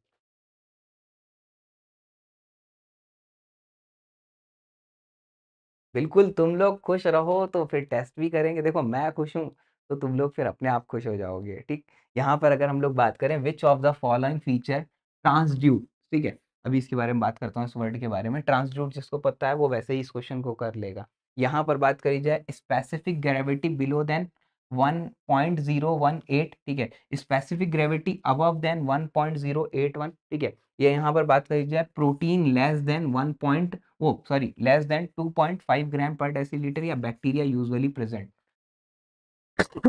A: बिल्कुल तुम लोग खुश रहो तो फिर
B: टेस्ट भी करेंगे देखो मैं खुश हूँ तो तुम लोग फिर अपने आप खुश हो जाओगे ठीक यहाँ पर अगर हम लोग बात करें which of the following feature transudate ठीक है अभी इसके बारे में बात करता हूँ इस वर्ड के बारे में ट्रांसड्यूट जिसको पता है वो वैसे ही इस क्वेश्चन को कर लेगा यहाँ पर बात करी जाए स्पेसिफिक ग्रेविटी बिलो देन 1.018 ठीक है स्पेसिफिक ग्रेविटी अब देन 1.081 ठीक है ये यहाँ पर बात करी जाए प्रोटीन लेस देन 1. पॉइंट वो सॉरी लेस देन 2.5 ग्राम पर डेसी लीटर या bacteria usually present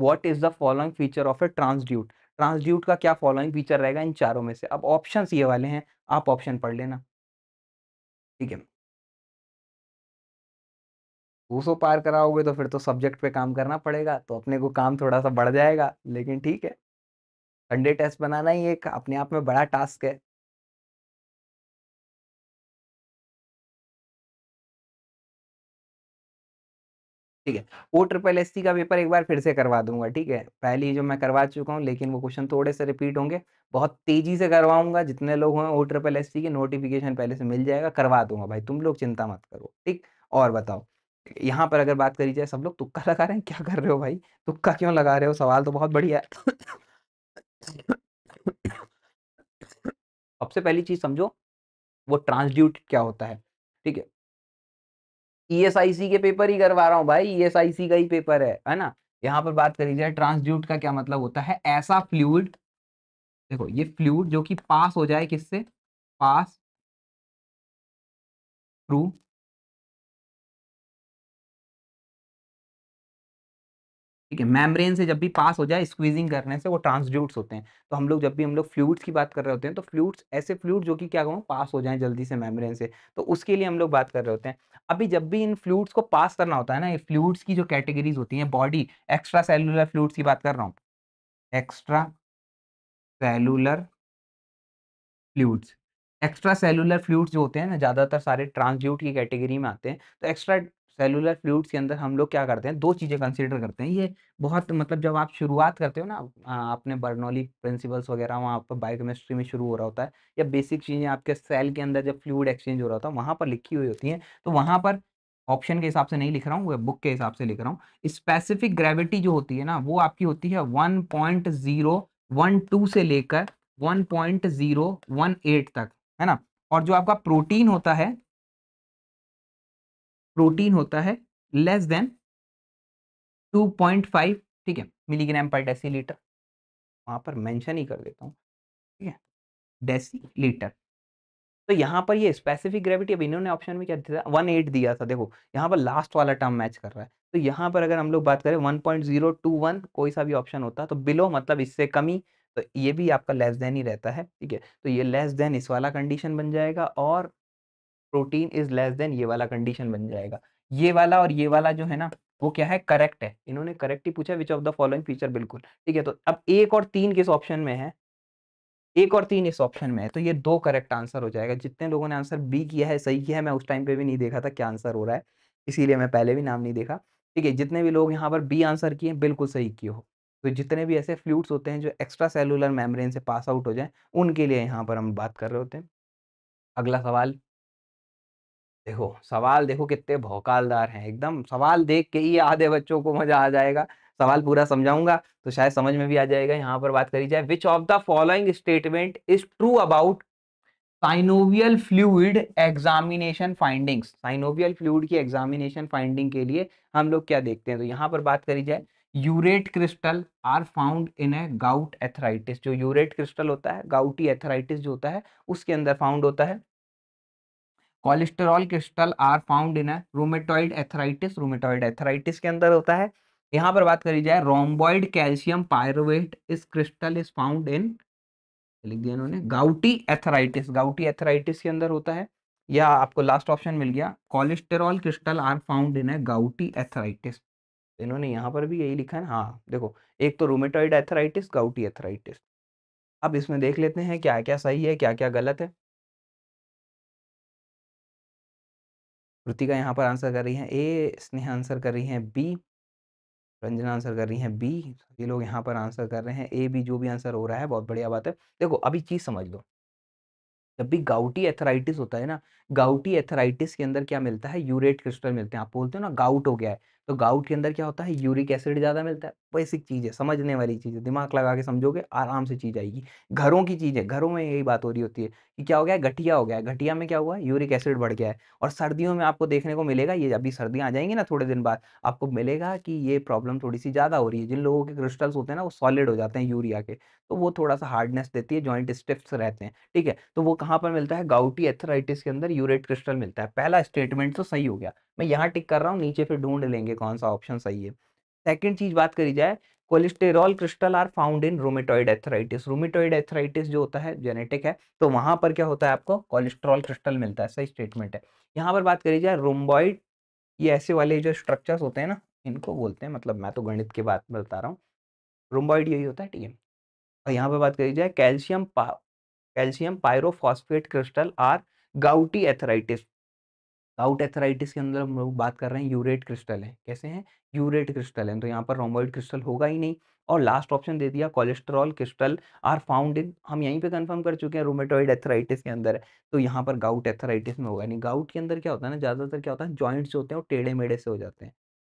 B: what is the following feature of a transudate transudate का क्या फॉलोइंग फीचर रहेगा इन चारों में से अब ऑप्शन ये वाले हैं आप ऑप्शन पढ़ लेना ठीक है दो पार कराओगे तो फिर तो सब्जेक्ट पे काम करना पड़ेगा तो अपने को काम थोड़ा सा बढ़ जाएगा लेकिन ठीक है
A: संडे टेस्ट बनाना ही एक अपने आप में बड़ा टास्क है ठीक है ओ ट्रिपल एस का पेपर एक बार फिर से करवा दूंगा ठीक है पहले ही जो मैं करवा चुका हूँ
B: लेकिन वो क्वेश्चन थोड़े से रिपीट होंगे बहुत तेजी से करवाऊंगा जितने लोग हैं ओ ट्रिपल एस के नोटिफिकेशन पहले से मिल जाएगा करवा दूंगा भाई तुम लोग चिंता मत करो ठीक और बताओ यहाँ पर अगर बात करी जाए सब लोग तुक्का लगा रहे हैं क्या कर रहे हो भाई तुक्का क्यों लगा रहे हो सवाल तो बहुत बढ़िया है सबसे पहली चीज समझो वो ट्रांसड्यूट क्या होता है ठीक है ईएसआईसी e के पेपर ही करवा रहा हूँ भाई ईएसआईसी e का ही पेपर है है ना यहाँ पर बात करी जाए ट्रांसड्यूट का क्या मतलब होता है ऐसा
A: फ्लूड देखो ये फ्लूड जो कि पास हो जाए किससे पास थ्रू ठीक है मेम्ब्रेन से जब भी पास हो जाए स्क्वीजिंग करने से वो
B: ट्रांसड्यूट्स होते हैं तो हम लोग जब भी हम लोग फ्लूड्स की बात कर रहे होते हैं तो फ्लूड्स ऐसे फ्लूड जो कि क्या कहूँ पास हो जाए जल्दी से मेम्ब्रेन से तो उसके लिए हम लोग बात कर रहे होते हैं अभी जब भी इन फ्लूड्स को पास करना होता है ना ये फ्लूड्स की जो कैटेगरीज होती हैं बॉडी एक्स्ट्रा सेलुलर फ्लूड्स की बात कर रहा हूँ extracellular fluids extracellular fluids जो होते हैं ना ज़्यादातर सारे ट्रांसड्यूट की कैटेगरी में आते हैं तो एक्स्ट्रा सेलुलर फ्लूड्स के अंदर हम लोग क्या करते हैं दो चीज़ें कंसिडर करते हैं ये बहुत मतलब जब आप शुरुआत करते हो ना अपने बर्नौली प्रिंसिपल्स वगैरह वहाँ पर बायोकेमिस्ट्री में शुरू हो रहा होता है या बेसिक चीज़ें आपके सेल के अंदर जब फ्लूड एक्सचेंज हो रहा होता है वहाँ पर लिखी हुई होती हैं तो वहाँ पर ऑप्शन के हिसाब से नहीं लिख रहा हूँ बुक के हिसाब से लिख रहा हूँ स्पेसिफिक ग्रेविटी जो होती है ना वो आपकी होती है one point zero one two से लेकर one point zero one eight तक है ना और जो
A: आपका प्रोटीन होता है प्रोटीन होता है लेस देन 2.5 ठीक है मिलीग्राम पर डेसीलीटर
B: वहां पर मेंशन ही कर देता हूँ ठीक
A: है डेसीलीटर
B: तो यहाँ पर ये स्पेसिफिक ग्रेविटी अब इन्होंने ऑप्शन में क्या दिया था वन एट दिया था देखो यहाँ पर लास्ट वाला टर्म मैच कर रहा है तो यहाँ पर अगर हम लोग बात करें one point zero two one कोई सा भी ऑप्शन होता तो बिलो मतलब इससे कमी तो ये भी आपका लेस देन ही रहता है ठीक है तो ये लेस देन इस वाला कंडीशन बन जाएगा और प्रोटीन इज लेस देन ये वाला कंडीशन बन जाएगा ये वाला और ये वाला जो है ना वो क्या है करेक्ट है इन्होंने करेक्ट ही पूछा which of the following feature बिल्कुल ठीक है तो अब एक और तीन किस ऑप्शन में है एक और तीन इस ऑप्शन में है तो ये दो करेक्ट आंसर हो जाएगा जितने लोगों ने आंसर बी किया है सही किया है मैं उस टाइम पे भी नहीं देखा था क्या आंसर हो रहा है इसीलिए मैं पहले भी नाम नहीं देखा ठीक है जितने भी लोग यहाँ पर बी आंसर किए बिल्कुल सही किए हो तो जितने भी ऐसे फ्लूड्स होते हैं जो एक्स्ट्रा सेलुलर मेम्ब्रेन से पास आउट हो जाए उनके लिए यहाँ पर हम बात कर रहे होते हैं अगला सवाल देखो सवाल देखो कितने भौकालदार हैं एकदम सवाल देख के ही आधे बच्चों को मजा आ जाएगा सवाल पूरा समझाऊंगा तो शायद समझ में भी आ जाएगा यहाँ पर बात करी जाए which of the following statement is true about synovial fluid examination findings synovial fluid की एग्जामिनेशन फाइंडिंग के लिए हम लोग क्या देखते हैं तो यहाँ पर बात करी जाए urate crystal are found in a gout arthritis जो यूरेट क्रिस्टल होता है गाउटी एथराइटिस जो होता है उसके अंदर फाउंड होता है cholesterol crystal are found in rheumatoid arthritis rheumatoid arthritis के अंदर होता है यहाँ पर बात करी जाए रोम्बॉइड कैल्शियम पायरोट इस क्रिस्टल इज फाउंड इन लिख दिया इन्होंने गाउटी एथराइटिस गाउटी एथराइटिस के अंदर होता है या आपको लास्ट ऑप्शन मिल गया cholesterol crystal are found in gouty arthritis इन्होंने यहाँ पर भी यही लिखा है हाँ देखो एक तो रोमेटॉइड एथराइटिस गाउटी एथराइटिस अब इसमें देख लेते हैं क्या क्या सही है क्या क्या गलत है कृतिका यहाँ पर आंसर कर रही है ए स्नेहा आंसर कर रही है बी रंजना आंसर कर रही है बी सभी लोग यहाँ पर आंसर कर रहे हैं ए बी जो भी आंसर हो रहा है बहुत बढ़िया बात है देखो अभी चीज़ समझ लो जब भी गाउटी एथराइटिस होता है ना गाउटी एथराइटिस के अंदर क्या मिलता है यूरेट क्रिस्टल मिलते हैं आप बोलते हो ना गाउट हो गया है तो गाउट के अंदर क्या होता है यूरिक एसिड ज़्यादा मिलता है बेसिक चीज़ है समझने वाली चीज़ है दिमाग लगा के समझोगे आराम से चीज़ आएगी घरों की चीज़ है घरों में यही बात हो रही होती है कि क्या हो गया गठिया हो गया है गठिया में क्या हुआ है यूरिक एसिड बढ़ गया है और सर्दियों में आपको देखने को मिलेगा ये अभी सर्दियाँ आ जाएंगी ना थोड़े दिन बाद आपको मिलेगा कि ये प्रॉब्लम थोड़ी सी ज़्यादा हो रही है जिन लोगों के क्रिस्टल्स होते हैं ना वो सॉलिड हो जाते हैं यूरिया के तो वो थोड़ा सा हार्डनेस देती है ज्वाइंट स्टिफ्स रहते हैं ठीक है तो वो कहाँ पर मिलता है गाउटी एथराइटिस के अंदर यूरेट क्रिस्टल मिलता है पहला स्टेटमेंट तो सही हो गया मैं यहाँ टिक कर रहा हूँ नीचे फिर ढूंढ लेंगे कौन सा ऑप्शन सही है सेकेंड चीज बात करी जाए cholesterol crystal are found in rheumatoid arthritis rheumatoid arthritis जो होता है जेनेटिक है तो वहां पर क्या होता है आपको कोलेस्ट्रॉल क्रिस्टल मिलता है सही स्टेटमेंट है यहाँ पर बात करी जाए रोम्बॉइड ये ऐसे वाले जो स्ट्रक्चर्स होते हैं ना इनको बोलते हैं मतलब मैं तो गणित की बात बता रहा हूँ रोम्बॉइड यही होता है ठीक है और यहाँ पर बात करी जाए कैल्शियम पा calcium pyrophosphate crystal are gouty arthritis gout arthritis के अंदर हम लोग बात कर रहे हैं यूरेट क्रिस्टल है कैसे हैं यूरेट क्रिस्टल है तो यहाँ पर रोमोइड क्रिस्टल होगा ही नहीं और लास्ट ऑप्शन दे दिया cholesterol crystal are found in हम यहीं पे कंफर्म कर चुके हैं रोमेटोइड एथराइटिस के अंदर तो यहाँ पर गाउट एथराइटिस में होगा नहीं गाउट के अंदर क्या होता है ना ज़्यादातर क्या होता है जॉइंट्स होते हैं वो टेढ़े मेढ़े से हो जाते हैं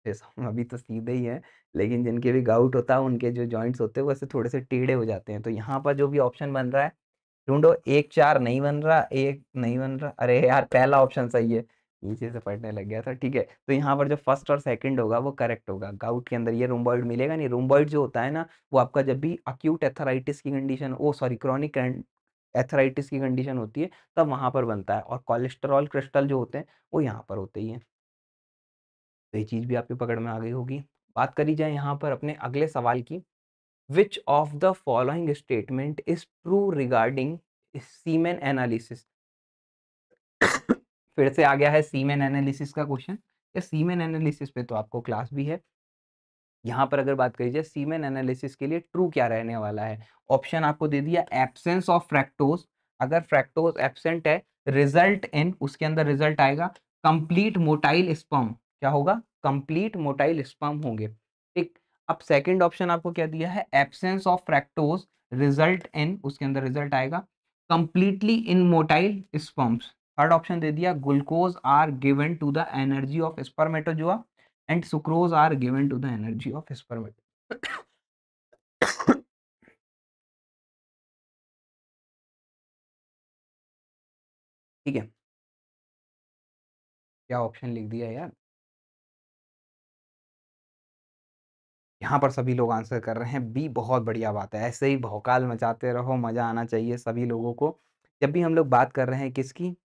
B: जैसा हम अभी तो सीधे ही है लेकिन जिनके भी गाउट होता है उनके जो जॉइंट्स होते हैं वैसे थोड़े से टेढ़े हो जाते हैं तो यहाँ पर जो भी ऑप्शन बन रहा है ढूंढो एक चार नहीं बन रहा एक नहीं बन रहा अरे यार पहला ऑप्शन सही है नीचे से पढ़ने लग गया था ठीक है तो यहाँ पर जो फर्स्ट और सेकंड होगा वो करेक्ट होगा गाउट के अंदर ये रूम्बॉइड मिलेगा नहीं रूम्बॉइड जो होता है ना वो आपका जब भी अक्यूट एथराइटिस की condition oh sorry chronic arthritis की कंडीशन होती है तब वहाँ पर बनता है और कोलेस्ट्रॉल क्रिस्टल जो होते हैं वो यहाँ पर होते ही हैं तो ये चीज़ भी आपकी पकड़ में आ गई होगी बात करी जाए यहाँ पर अपने अगले सवाल की which of the following statement is true regarding semen analysis फिर से आ गया है सीमेन एनालिसिस का क्वेश्चन या सीमेन एनालिसिस पे तो आपको क्लास भी है यहाँ पर अगर बात करी जाए सीमेन एनालिसिस के लिए ट्रू क्या रहने वाला है ऑप्शन आपको दे दिया एबसेंस ऑफ फ्रैक्टोज अगर फ्रैक्टोज एबसेंट है रिजल्ट इन उसके अंदर रिजल्ट आएगा कंप्लीट मोटाइल स्पम क्या होगा कंप्लीट मोटाइल स्पम होंगे ठीक अब सेकंड ऑप्शन आपको क्या दिया है absence of fructose result in उसके अंदर रिजल्ट आएगा completely immotile sperms third option दे दिया glucose are given to the energy of spermatozoa and
A: sucrose are given to the energy of स्पर्मेटो ठीक है क्या ऑप्शन लिख दिया यार यहाँ पर सभी लोग आंसर कर रहे हैं बी बहुत बढ़िया बात है ऐसे ही
B: भौकाल मचाते रहो मज़ा आना चाहिए सभी लोगों को जब भी हम लोग बात कर रहे हैं किसकी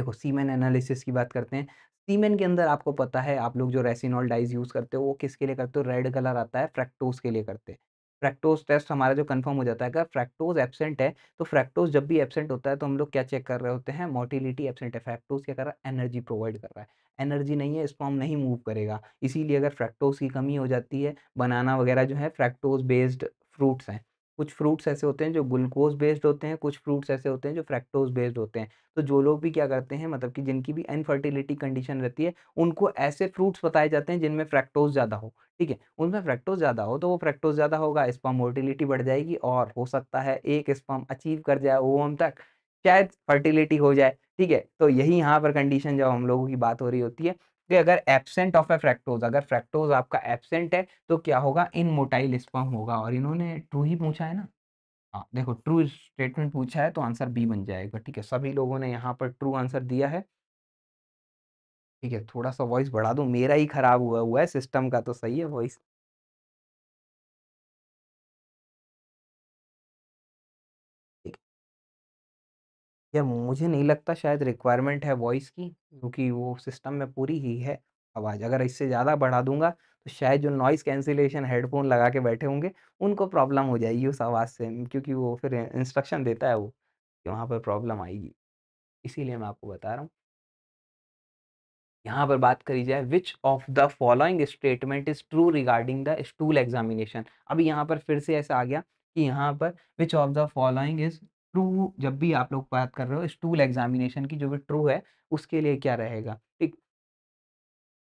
B: देखो सीमेन एनालिसिस की बात करते हैं सीमेन के अंदर आपको पता है आप लोग जो रेसिनॉल डाइज यूज़ करते हो वो किसके लिए करते हो रेड कलर आता है फ्रैक्टोज के लिए करते हैं फ्रैक्टोज टेस्ट हमारा जो कंफर्म हो जाता है अगर फ्रैक्टोज एबसेंट है तो फ्रैक्टोज जब भी एबसेंट होता है तो हम लोग क्या चेक कर रहे होते हैं मोटिलिटी एबसेंट है फ्रैक्टोज क्या कर रहा है एनर्जी प्रोवाइड कर रहा है एनर्जी नहीं है स्पॉम नहीं मूव करेगा इसीलिए अगर फ्रैक्टोज की कमी हो जाती है बनाना वगैरह जो है फ्रैक्टोज बेस्ड फ्रूट्स हैं कुछ फ्रूट्स ऐसे होते हैं जो ग्लूकोज बेस्ड होते हैं कुछ फ्रूट्स ऐसे होते हैं जो फ्रैक्टोज बेस्ड होते हैं तो जो लोग भी क्या करते हैं मतलब कि जिनकी भी अनफर्टिलिटी कंडीशन रहती है उनको ऐसे फ्रूट्स बताए जाते हैं जिनमें फ्रैक्टोज ज़्यादा हो ठीक है उनमें फ्रैक्टोज ज़्यादा हो तो वो फ्रैक्टोज ज़्यादा होगा स्पम मोर्टिलिटी बढ़ जाएगी और हो सकता है एक स्पम अचीव कर जाए हम तक शायद फर्टिलिटी हो जाए ठीक है तो यही यहाँ पर कंडीशन जब हम लोगों की बात हो रही होती है कि अगर एबसेंट ऑफ ए फ्रैक्टोज अगर फ्रैक्टोज आपका एबसेंट है तो क्या होगा इनमोटाइल स्पर्म होगा और इन्होंने ट्रू ही पूछा है ना हाँ देखो ट्रू स्टेटमेंट पूछा है तो आंसर बी बन जाएगा ठीक है सभी लोगों ने यहाँ पर ट्रू आंसर दिया है ठीक है थोड़ा सा वॉइस बढ़ा दूँ मेरा ही खराब
A: हुआ हुआ है सिस्टम का तो सही है वॉइस या मुझे नहीं
B: लगता शायद रिक्वायरमेंट है वॉइस की क्योंकि वो सिस्टम में पूरी ही है आवाज़ अगर इससे ज़्यादा बढ़ा दूंगा तो शायद जो नॉइज़ कैंसिलेशन हेडफोन लगा के बैठे होंगे उनको प्रॉब्लम हो जाएगी उस आवाज़ से क्योंकि वो फिर इंस्ट्रक्शन देता है वो कि वहाँ पर प्रॉब्लम आएगी इसीलिए मैं आपको बता रहा हूँ यहाँ पर बात करी जाए which of the following statement is true regarding the stool examination अभी यहाँ पर फिर से ऐसा आ गया कि यहाँ पर which of the following is true जब भी आप लोग बात कर रहे हो स्टूल एग्जामिनेशन की जो भी ट्रू है उसके लिए क्या रहेगा ठीक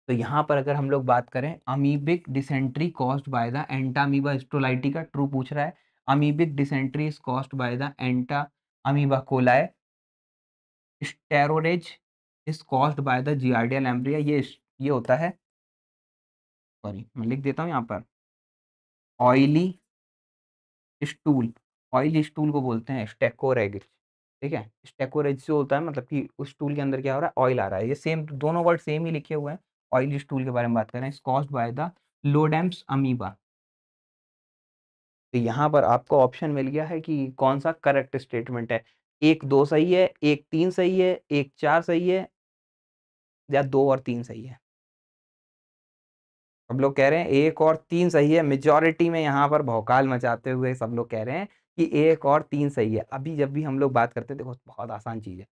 B: तो यहाँ पर अगर हम लोग बात करें amoebic dysentery caused by the Entamoeba histolytica का ट्रू पूछ रहा है amoebic dysentery is caused by the Entamoeba coli steatorrhoea is caused by the एल एम्ब्रिया ये ये होता है सॉरी मैं लिख देता हूँ यहाँ पर ऑयली स्टूल ऑयल इस टूल को बोलते हैं स्टेकोरेग ठीक है स्टेकोरेज से होता है मतलब कि उस टूल के अंदर क्या हो रहा है ऑयल आ रहा है ये सेम दोनों वर्ड सेम ही लिखे हुए हैं ऑयल इस टूल के बारे में बात कर रहे हैं बाय द लोडेम्स अमीबा तो यहाँ पर आपको ऑप्शन मिल गया है कि कौन सा करेक्ट स्टेटमेंट है एक दो सही है एक तीन सही है एक चार सही है या दो और तीन सही है सब लोग कह रहे हैं एक और तीन सही है मेजोरिटी में यहाँ पर भौकाल मचाते हुए सब लोग कह रहे हैं कि एक और तीन सही है अभी जब भी हम लोग बात करते हैं देखो बहुत आसान चीज़ है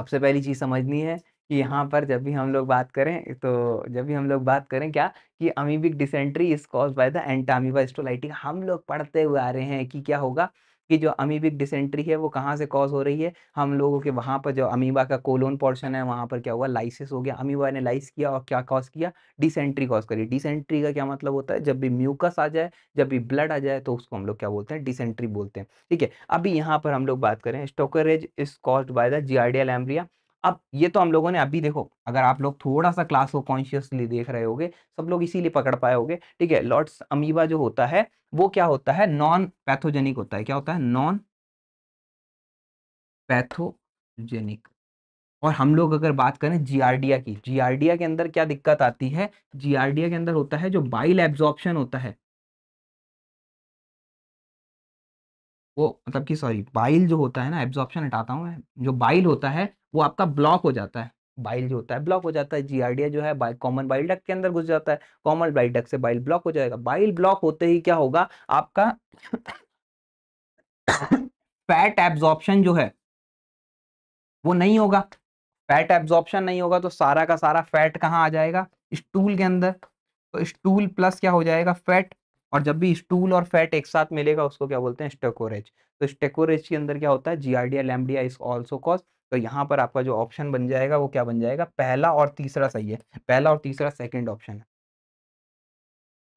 B: सबसे पहली चीज़ समझनी है कि यहाँ पर जब भी हम लोग बात करें तो जब भी हम लोग बात करें क्या कि amoebic dysentery is caused by the Entamoeba histolytica हम लोग पढ़ते हुए आ रहे हैं कि क्या होगा कि जो अमीबिक डिसेंट्री है वो कहाँ से कॉज हो रही है हम लोगों के वहाँ पर जो अमीबा का कोलोन पोर्शन है वहाँ पर क्या हुआ लाइसिस हो गया अमीबा ने लाइस किया और क्या कॉज किया डिसेंट्री कॉज करी डिसेंट्री का क्या मतलब होता है जब भी म्यूकस आ जाए जब भी ब्लड आ जाए तो उसको हम लोग क्या बोलते हैं डिसेंट्री बोलते हैं ठीक है अभी यहाँ पर हम लोग बात करें steatorrhoea is caused by the Giardia lamblia अब ये तो हम लोगों ने अभी देखो अगर आप लोग थोड़ा सा क्लास को कॉन्शियसली देख रहे होगे सब लोग इसीलिए पकड़ पाए होगे ठीक है लॉर्ड्स अमीबा जो होता है वो क्या होता है नॉन पैथोजेनिक होता है क्या होता है नॉन पैथोजेनिक और हम लोग अगर बात करें जीआरडिया की जीआरडिया के अंदर क्या दिक्कत आती है जीआरडिया के अंदर होता है जो बाइल एब्जॉर्प्शन होता है वो मतलब कि सॉरी बाइल जो होता है ना एब्जॉर्प्शन हटाता हूँ मैं जो बाइल होता है वो आपका ब्लॉक हो जाता है बाइल जो होता है ब्लॉक हो जाता है जीआरडीए जो है कॉमन बाइल डक के अंदर घुस जाता है कॉमन बाइल डक से बाइल ब्लॉक हो जाएगा बाइल ब्लॉक होते ही क्या होगा आपका फैट एब्जॉर्प्शन जो है वो नहीं होगा फैट एब्जॉर्प्शन नहीं होगा तो सारा का सारा फैट कहाँ आ जाएगा स्टूल के अंदर तो स्टूल प्लस क्या हो जाएगा फैट और जब भी स्टूल और फैट एक साथ मिलेगा उसको क्या बोलते हैं स्टेकोरेज तो स्टेकोरेज के अंदर क्या होता है Giardia lamblia is also caused तो यहाँ पर आपका जो ऑप्शन बन जाएगा वो क्या बन जाएगा पहला और तीसरा सही है पहला और तीसरा सेकेंड ऑप्शन है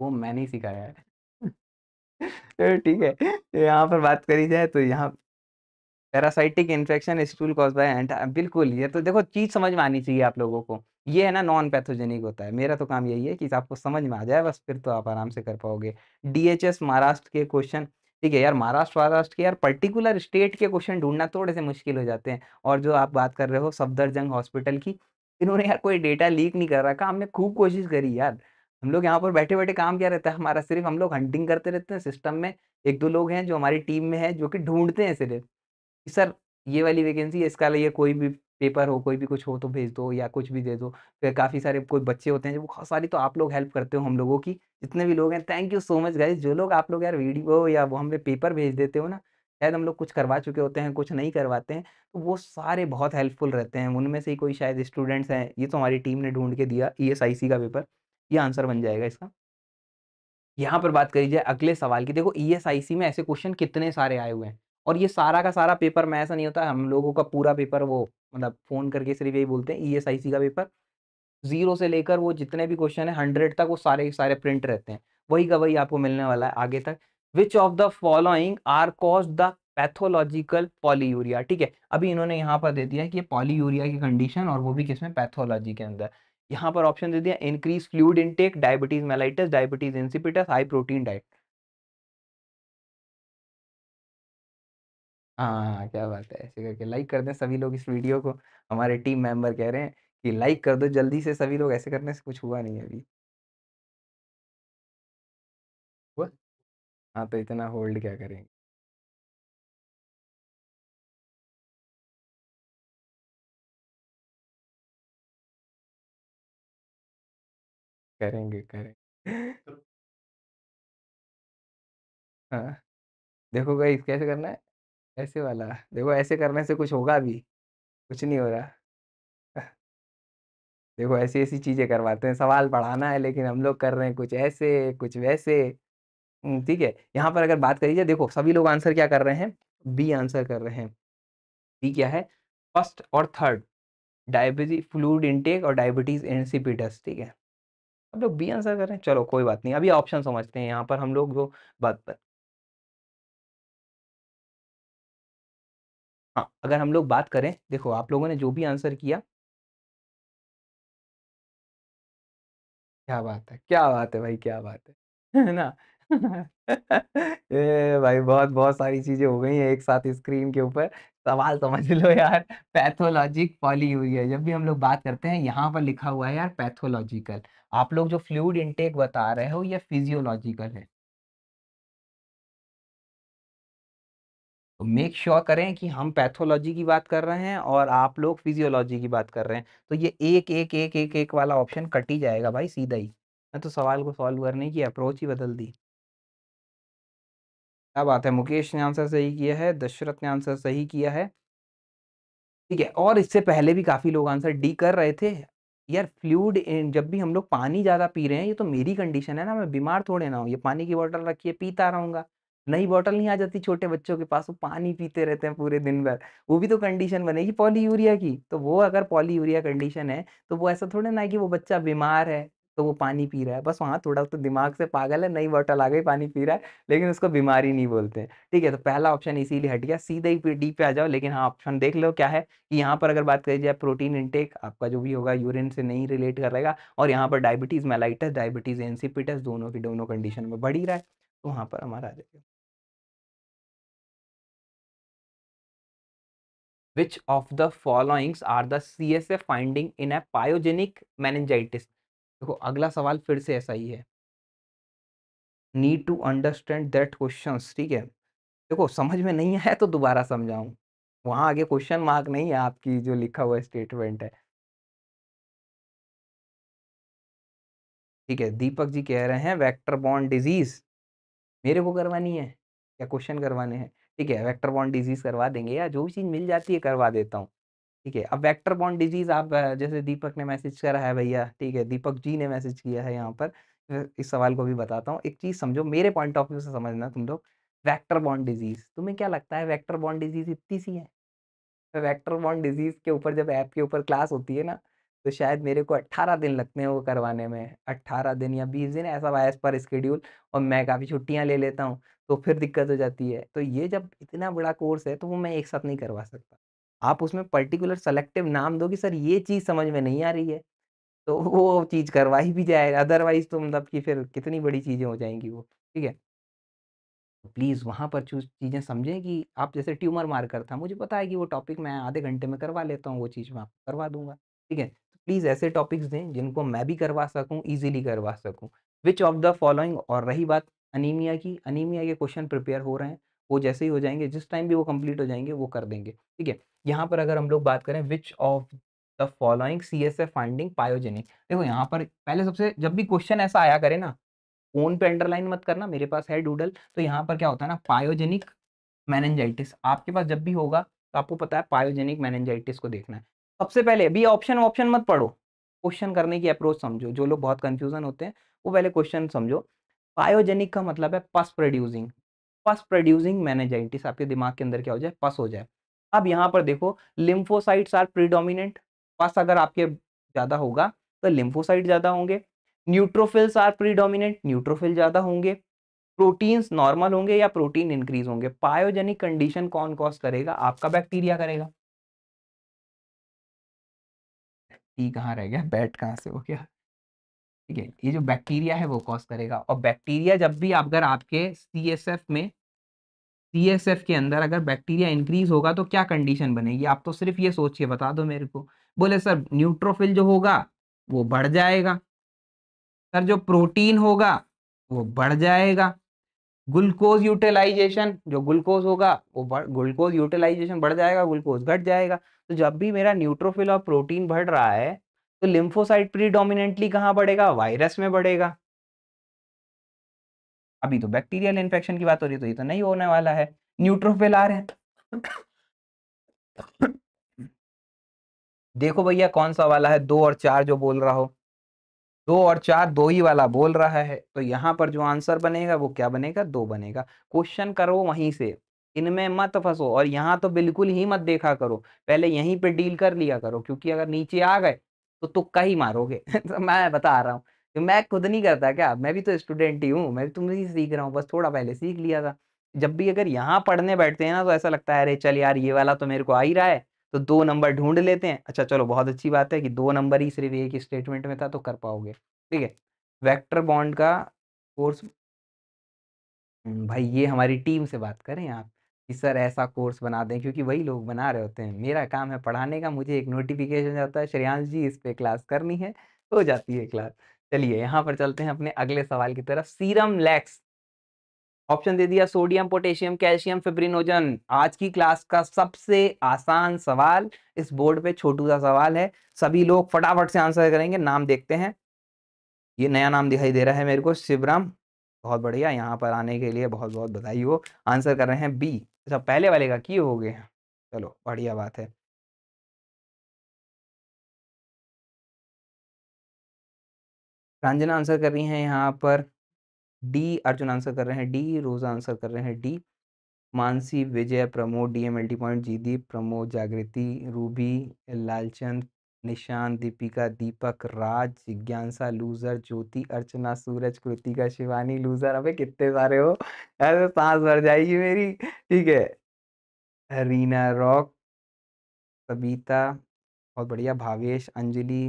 B: वो मैंने ही सिखाया है ठीक है यहाँ पर बात करी जाए तो यहाँ parasitic infection stool caused by एंट बिल्कुल ये तो देखो चीज समझ में आनी चाहिए आप लोगों को ये है ना नॉन पैथोजेनिक होता है मेरा तो काम यही है कि आपको समझ में आ जाए बस फिर तो आप आराम से कर पाओगे डीएचएस महाराष्ट्र के क्वेश्चन ठीक है यार महाराष्ट्र महाराष्ट्र के यार पर्टिकुलर स्टेट के क्वेश्चन ढूंढना थोड़े से मुश्किल हो जाते हैं और जो आप बात कर रहे हो सफदरजंग हॉस्पिटल की इन्होंने यार कोई डेटा लीक नहीं कर रखा हमने खूब कोशिश करी यार हम लोग यहाँ पर बैठे बैठे काम क्या रहता है हमारा सिर्फ हम लोग हंटिंग करते रहते हैं सिस्टम में एक दो लोग हैं जो हमारी टीम में है जो कि ढूंढते हैं सिर्फ सर ये वाली वैकेंसी इसका लिए कोई भी पेपर हो कोई भी कुछ हो तो भेज दो या कुछ भी दे दो फिर काफ़ी सारे कोई बच्चे होते हैं जो बहुत सारी तो आप लोग हेल्प करते हो हम लोगों की जितने भी लोग हैं thank you so much guys जो लोग आप लोग यार वीडियो या वो हमें पेपर भेज देते हो ना शायद हम लोग कुछ करवा चुके होते हैं कुछ नहीं करवाते हैं तो वो सारे बहुत हेल्पफुल रहते हैं उनमें से ही कोई शायद स्टूडेंट्स हैं ये तो हमारी टीम ने ढूंढ के दिया ई e का पेपर ये आंसर बन जाएगा इसका यहाँ पर बात करी जाए अगले सवाल की देखो ई e में ऐसे क्वेश्चन कितने सारे आए हुए हैं और ये सारा का सारा पेपर में ऐसा नहीं होता हम लोगों का पूरा पेपर वो मतलब फ़ोन करके सिर्फ यही बोलते हैं ई e का पेपर जीरो से लेकर वो जितने भी क्वेश्चन है हंड्रेड तक वो सारे सारे प्रिंट रहते हैं वही का वही आपको मिलने वाला है आगे तक which of the following are cause the pathological polyuria ठीक है अभी इन्होंने यहाँ पर दे दिया है कि पॉलीयूरिया की कंडीशन और वो भी किसमें पैथोलॉजी के अंदर यहाँ पर ऑप्शन दे दिया increase fluid intake diabetes mellitus diabetes insipidus high protein diet हाँ, क्या बात है! ऐसे करके लाइक कर दें सभी लोग इस वीडियो को। हमारे टीम मेंबर कह रहे हैं कि लाइक कर दो जल्दी से सभी लोग, ऐसे करने से कुछ हुआ नहीं
A: अभी। हुआ? हाँ, तो इतना होल्ड क्या करेंगे? करेंगे, करें हाँ। देखो गाइस कैसे करना है? ऐसे वाला देखो ऐसे करने से कुछ होगा भी
B: कुछ नहीं हो रहा देखो ऐसी ऐसी चीज़ें करवाते हैं सवाल पढ़ाना है लेकिन हम लोग कर रहे हैं कुछ ऐसे कुछ वैसे ठीक है यहाँ पर अगर बात करी जाए देखो सभी लोग आंसर क्या कर रहे हैं बी आंसर कर रहे हैं बी क्या है फर्स्ट और थर्ड डायबिटीज फ्लूड इनटेक और डायबिटीज़ इंसिपिटस ठीक है
A: अब लोग बी आंसर कर रहे हैं चलो कोई बात नहीं अभी ऑप्शन समझते हैं यहाँ पर हम लोग जो बात हाँ अगर हम लोग बात करें देखो आप लोगों ने जो भी आंसर किया क्या बात है क्या बात है भाई क्या बात है ना
B: ए भाई बहुत बहुत सारी चीजें हो गई हैं एक साथ स्क्रीन के ऊपर सवाल समझ लो यार पैथोलॉजिक पॉलीयूरिया जब भी हम लोग बात करते हैं यहाँ पर लिखा हुआ है यार पैथोलॉजिकल आप लोग जो फ्लूड इनटेक बता रहे हो ये फिजियोलॉजिकल है तो मेक श्योर sure करें कि हम पैथोलॉजी की बात कर रहे हैं और आप लोग फिजियोलॉजी की बात कर रहे हैं तो ये एक एक एक एक एक वाला ऑप्शन कट ही जाएगा भाई सीधा ही मैं तो सवाल को सॉल्व करने की अप्रोच ही बदल दी क्या बात है मुकेश ने आंसर सही किया है दशरथ ने आंसर सही किया है ठीक है और इससे पहले भी काफ़ी लोग आंसर डी कर रहे थे यार फ्लूड जब भी हम लोग पानी ज़्यादा पी रहे हैं ये तो मेरी कंडीशन है ना मैं बीमार थोड़े ना हूँ ये पानी की बॉटल रखिए पीता रहूँगा नई बॉटल नहीं आ जाती छोटे बच्चों के पास वो पानी पीते रहते हैं पूरे दिन भर वो भी तो कंडीशन बनेगी पॉली यूरिया की तो वो अगर पॉली यूरिया कंडीशन है तो वो ऐसा थोड़ा ना है कि वो बच्चा बीमार है तो वो पानी पी रहा है बस वहाँ थोड़ा तो दिमाग से पागल है नई बॉटल आ गई पानी पी रहा है लेकिन उसको बीमारी नहीं बोलते हैं ठीक है तो पहला ऑप्शन इसीलिए हट गया सीधे ही डी पे आ जाओ लेकिन हाँ ऑप्शन देख लो क्या है कि यहाँ पर अगर बात करी जाए प्रोटीन इनटेक आपका जो भी होगा यूरिन से नहीं रिलेट कर रहेगा और यहाँ पर डायबिटीज़ मेलाइटस डायबिटीज़ एनसीपिटस दोनों की दोनों कंडीशन में बढ़ ही रहा है तो वहाँ पर हमारा आ जाएगा
A: which of the followings are the CSF finding in a pyogenic meningitis देखो
B: अगला सवाल फिर से ऐसा ही है need to understand that question ठीक है देखो समझ में नहीं आया तो दोबारा समझाऊं वहां आगे क्वेश्चन मार्क नहीं है
A: आपकी जो लिखा हुआ स्टेटमेंट है ठीक है दीपक जी कह रहे हैं वेक्टर बॉन्ड डिजीज मेरे को करवानी है
B: क्या क्वेश्चन करवाने हैं ठीक है वेक्टर बॉन्ड डिजीज करवा देंगे या जो भी चीज़ मिल जाती है करवा देता हूँ ठीक है अब वेक्टर बॉन्ड डिजीज आप जैसे दीपक ने मैसेज करा है भैया ठीक है दीपक जी ने मैसेज किया है यहाँ पर इस सवाल को भी बताता हूँ एक चीज़ समझो मेरे पॉइंट ऑफ व्यू से समझना तुम लोग वैक्टर बॉन्ड डिजीज तुम्हें क्या लगता है वैक्टर बॉन्ड डिजीज इतनी सी है तो वैक्टर बॉन्ड डिजीज के ऊपर जब ऐप के ऊपर क्लास होती है ना तो शायद मेरे को 18 दिन लगते हैं वो करवाने में 18 दिन या 20 दिन ऐसा वायस पर स्केड्यूल और मैं काफ़ी छुट्टियां ले लेता हूँ तो फिर दिक्कत हो जाती है तो ये जब इतना बड़ा कोर्स है तो वो मैं एक साथ नहीं करवा सकता आप उसमें पर्टिकुलर सेलेक्टिव नाम दो कि सर ये चीज़ समझ में नहीं आ रही है तो वो चीज़ करवा ही भी जाए अदरवाइज तो मतलब कि फिर कितनी बड़ी चीज़ें हो जाएंगी वो ठीक है तो प्लीज़ वहाँ पर चूज चीज़ें समझें कि आप जैसे ट्यूमर मार्कर था मुझे पता है कि वो टॉपिक मैं आधे घंटे में करवा लेता हूँ वो चीज़ मैं आपको करवा दूंगा ठीक है तो प्लीज़ ऐसे टॉपिक्स दें जिनको मैं भी करवा सकूँ ईजिली करवा सकूँ विच ऑफ द फॉलोइंग और रही बात अनीमिया की अनीमिया के क्वेश्चन प्रिपेयर हो रहे हैं वो जैसे ही हो जाएंगे जिस टाइम भी वो कंप्लीट हो जाएंगे वो कर देंगे ठीक है यहाँ पर अगर हम लोग बात करें which of the following C S F finding pyogenic देखो यहाँ पर पहले सबसे जब भी क्वेश्चन ऐसा आया करे ना फोन पे अंडरलाइन मत करना मेरे पास है डूडल तो यहाँ पर क्या होता है ना पायोजेनिक मैनेजाइटिस आपके पास जब भी होगा तो आपको पता है पायोजेनिक मैनेजाइटिस को देखना है सबसे पहले अभी ऑप्शन ऑप्शन मत पढ़ो क्वेश्चन करने की अप्रोच समझो जो लोग बहुत कन्फ्यूजन होते हैं वो पहले क्वेश्चन समझो बायोजेनिक का मतलब है पस प्रोड्यूसिंग पस प्रोड्यूसिंग मैनेजाइटिस आपके दिमाग के अंदर क्या हो जाए पस हो जाए अब यहाँ पर देखो लिम्फोसाइट्स आर प्रीडोमिनेंट पस अगर आपके ज़्यादा होगा तो लिम्फोसाइट ज़्यादा होंगे न्यूट्रोफिल्स आर प्रीडोमिनेंट न्यूट्रोफिल ज़्यादा होंगे प्रोटीन्स नॉर्मल होंगे या प्रोटीन इंक्रीज होंगे पायोजेनिक कंडीशन कौन कॉज करेगा आपका बैक्टीरिया करेगा ई कहाँ रह गया बैट कहाँ से हो गया ठीक है ये जो बैक्टीरिया है वो कॉज करेगा और बैक्टीरिया जब भी अगर आपके सी एस एफ में सी एस एफ के अंदर अगर बैक्टीरिया इंक्रीज होगा तो क्या कंडीशन बनेगी आप तो सिर्फ ये सोचिए बता दो मेरे को बोले सर न्यूट्रोफिल जो होगा वो बढ़ जाएगा सर जो प्रोटीन होगा वो बढ़ जाएगा ग्लूकोज यूटिलाइजेशन जो ग्लूकोज होगा वो ग्लूकोज यूटिलाइजेशन बढ़ जाएगा ग्लूकोज घट जाएगा तो जब भी मेरा न्यूट्रोफिल और प्रोटीन बढ़ रहा है तो लिम्फोसाइट प्रीडोमिनेंटली कहाँ बढ़ेगा वायरस में बढ़ेगा अभी तो बैक्टीरियल इन्फेक्शन की बात हो रही तो ये तो नहीं होने वाला है न्यूट्रोफिल आ रहे देखो भैया कौन सा वाला है दो और चार जो बोल रहा हो दो और चार दो ही वाला बोल रहा है तो यहाँ पर जो आंसर बनेगा वो क्या बनेगा दो बनेगा क्वेश्चन करो वहीं से इनमें मत फंसो और यहाँ तो बिल्कुल ही मत देखा करो पहले यहीं पे डील कर लिया करो क्योंकि अगर नीचे आ गए तो तुक्का ही मारोगे तो मैं बता रहा हूँ तो मैं खुद नहीं करता क्या मैं भी तो स्टूडेंट ही हूँ मैं भी तुमसे ही सीख रहा हूँ बस थोड़ा पहले सीख लिया था जब भी अगर यहाँ पढ़ने बैठते हैं ना तो ऐसा लगता है अरे चल यार ये वाला तो मेरे को आ ही रहा है तो दो नंबर ढूंढ लेते हैं अच्छा चलो बहुत अच्छी बात है कि दो नंबर ही सिर्फ एक स्टेटमेंट में था तो कर पाओगे ठीक है वेक्टर बॉन्ड का कोर्स हम्म, भाई ये हमारी टीम से बात करें आप कि सर ऐसा कोर्स बना दें क्योंकि वही लोग बना रहे होते हैं मेरा काम है पढ़ाने का मुझे एक नोटिफिकेशन जाता है श्रेयांश जी इस पर क्लास करनी है हो जाती है क्लास चलिए यहाँ पर चलते हैं अपने अगले सवाल की तरफ सीरम लैक्स ऑप्शन दे दिया सोडियम पोटेशियम कैल्शियम फिब्रिनोजन आज की क्लास का सबसे आसान सवाल इस बोर्ड पे छोटू सा सवाल है सभी लोग फटाफट से आंसर करेंगे नाम देखते हैं ये नया नाम दिखाई दे रहा है मेरे को शिवराम बहुत बढ़िया यहाँ पर आने के लिए बहुत बहुत बधाई हो
A: आंसर कर रहे हैं बी अच्छा पहले वाले का की हो गए चलो बढ़िया बात है रंजना आंसर कर रही हैं यहाँ पर डी अर्जुन आंसर कर रहे हैं डी रोजा आंसर कर रहे हैं D
B: Mansi Vijay Pramod D point Jideep Pramod Jagriti Ruby Lalchand Nishan Deepika Deepak Raj जिज्ञासा लूजर ज्योति अर्चना सूरज कृतिका शिवानी लूजर अबे कितने सारे हो ऐसे तो सांस भर जाएगी मेरी ठीक है रीना रॉक सबीता बहुत बढ़िया भावेश अंजलि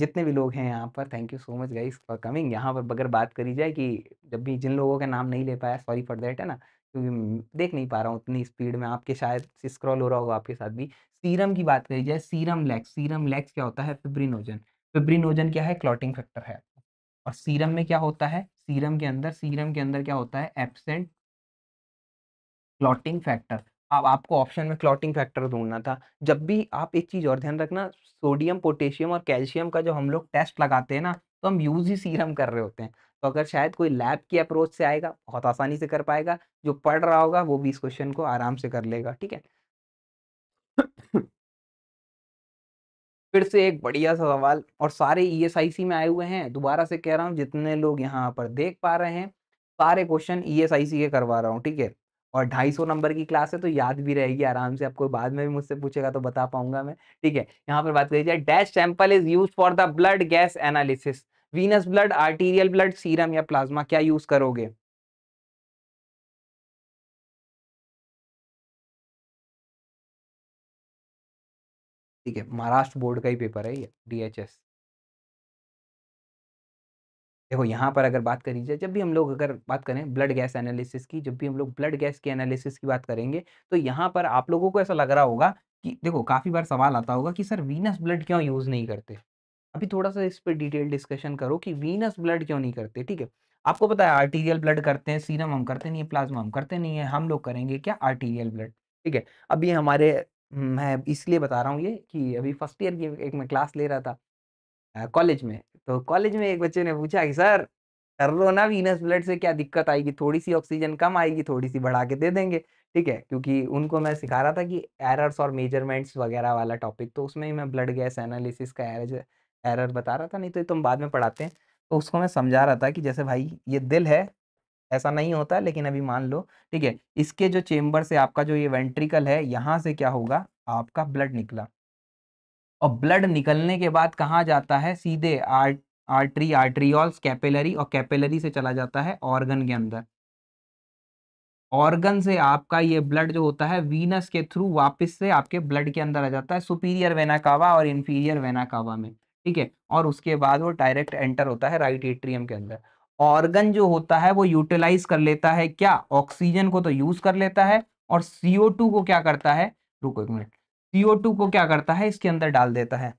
B: जितने भी लोग हैं यहाँ पर thank you so much guys for coming यहाँ पर अगर बात करी जाए कि जब भी जिन लोगों का नाम नहीं ले पाया सॉरी फॉर देट है ना क्योंकि देख नहीं पा रहा हूँ उतनी स्पीड में आपके शायद स्क्रॉल हो रहा होगा आपके साथ भी सीरम की बात करी जाए सीरम लैक्स सीरम लैक्स क्या होता है फिब्रिनोजन फिब्रिनोजन क्या है क्लॉटिंग फैक्टर है और सीरम में क्या होता है सीरम के अंदर सीरम के अंदर क्या होता है एबसेंट क्लॉटिंग फैक्टर अब आपको ऑप्शन में क्लॉटिंग फैक्टर ढूंढना था जब भी आप एक चीज़ और ध्यान रखना सोडियम पोटेशियम और कैल्शियम का जो हम लोग टेस्ट लगाते हैं ना तो हम यूज़ ही सीरम कर रहे होते हैं तो अगर शायद कोई लैब की अप्रोच से आएगा बहुत आसानी से कर पाएगा जो पढ़ रहा होगा वो भी इस क्वेश्चन को आराम से कर लेगा ठीक है फिर से एक बढ़िया सा सवाल और सारे ई e में आए हुए हैं दोबारा से कह रहा हूँ जितने लोग यहाँ पर देख पा रहे हैं सारे क्वेश्चन ई e के करवा रहा हूँ ठीक है और ढाई सौ नंबर की क्लास है तो याद भी रहेगी आराम से आपको बाद में भी मुझसे पूछेगा तो बता पाऊंगा मैं ठीक है यहाँ पर बात करी जाए dash sample is use for the blood gas analysis
A: venous blood arterial blood serum या प्लाज्मा क्या यूज करोगे ठीक है महाराष्ट्र बोर्ड का ही पेपर है ये डीएचएस
B: देखो यहाँ पर अगर बात करी जाए जब भी हम लोग अगर बात करें ब्लड गैस एनालिसिस की जब भी हम लोग ब्लड गैस की एनालिसिस की बात करेंगे तो यहाँ पर आप लोगों को ऐसा लग रहा होगा कि देखो काफ़ी बार सवाल आता होगा कि सर वीनस ब्लड क्यों यूज़ नहीं करते अभी थोड़ा सा इस पर डिटेल डिस्कशन करो कि वीनस ब्लड क्यों नहीं करते ठीक है आपको पता है आर्टीरियल ब्लड करते हैं सीरम हम करते नहीं है प्लाज्मा हम करते नहीं है हम लोग करेंगे क्या आर्टीरियल ब्लड ठीक है अभी हमारे मैं इसलिए बता रहा हूँ ये कि अभी फर्स्ट ईयर की एक मैं क्लास ले रहा था कॉलेज में तो कॉलेज में एक बच्चे ने पूछा कि सर कोरोना वीनस ब्लड से क्या दिक्कत आएगी थोड़ी सी ऑक्सीजन कम आएगी थोड़ी सी बढ़ा के दे देंगे ठीक है क्योंकि उनको मैं सिखा रहा था कि एरर्स और मेजरमेंट्स वगैरह वाला टॉपिक तो उसमें ही मैं ब्लड गैस एनालिसिस का एरर एरर बता रहा था नहीं तो तुम तो बाद में पढ़ाते हैं तो उसको मैं समझा रहा था कि जैसे भाई ये दिल है ऐसा नहीं होता लेकिन अभी मान लो ठीक है इसके जो चेम्बर से आपका जो ये वेंट्रिकल है यहाँ से क्या होगा आपका ब्लड निकला और ब्लड निकलने के बाद कहाँ जाता है सीधे आर्ट आर्टरी आर्ट्रियॉल्स कैपेलरी और कैपेलरी से चला जाता है ऑर्गन के अंदर ऑर्गन से आपका ये ब्लड जो होता है वीनस के थ्रू वापस से आपके ब्लड के अंदर आ जाता है सुपीरियर वेनाकावा और इन्फीरियर वेनाकावा में ठीक है और उसके बाद वो डायरेक्ट एंटर होता है राइट एट्रियम के अंदर ऑर्गन जो होता है वो यूटिलाइज कर लेता है क्या ऑक्सीजन को तो यूज कर लेता है और सीओ टू को क्या करता है रुको एक मिनट सीओ टू को क्या करता है इसके अंदर डाल देता है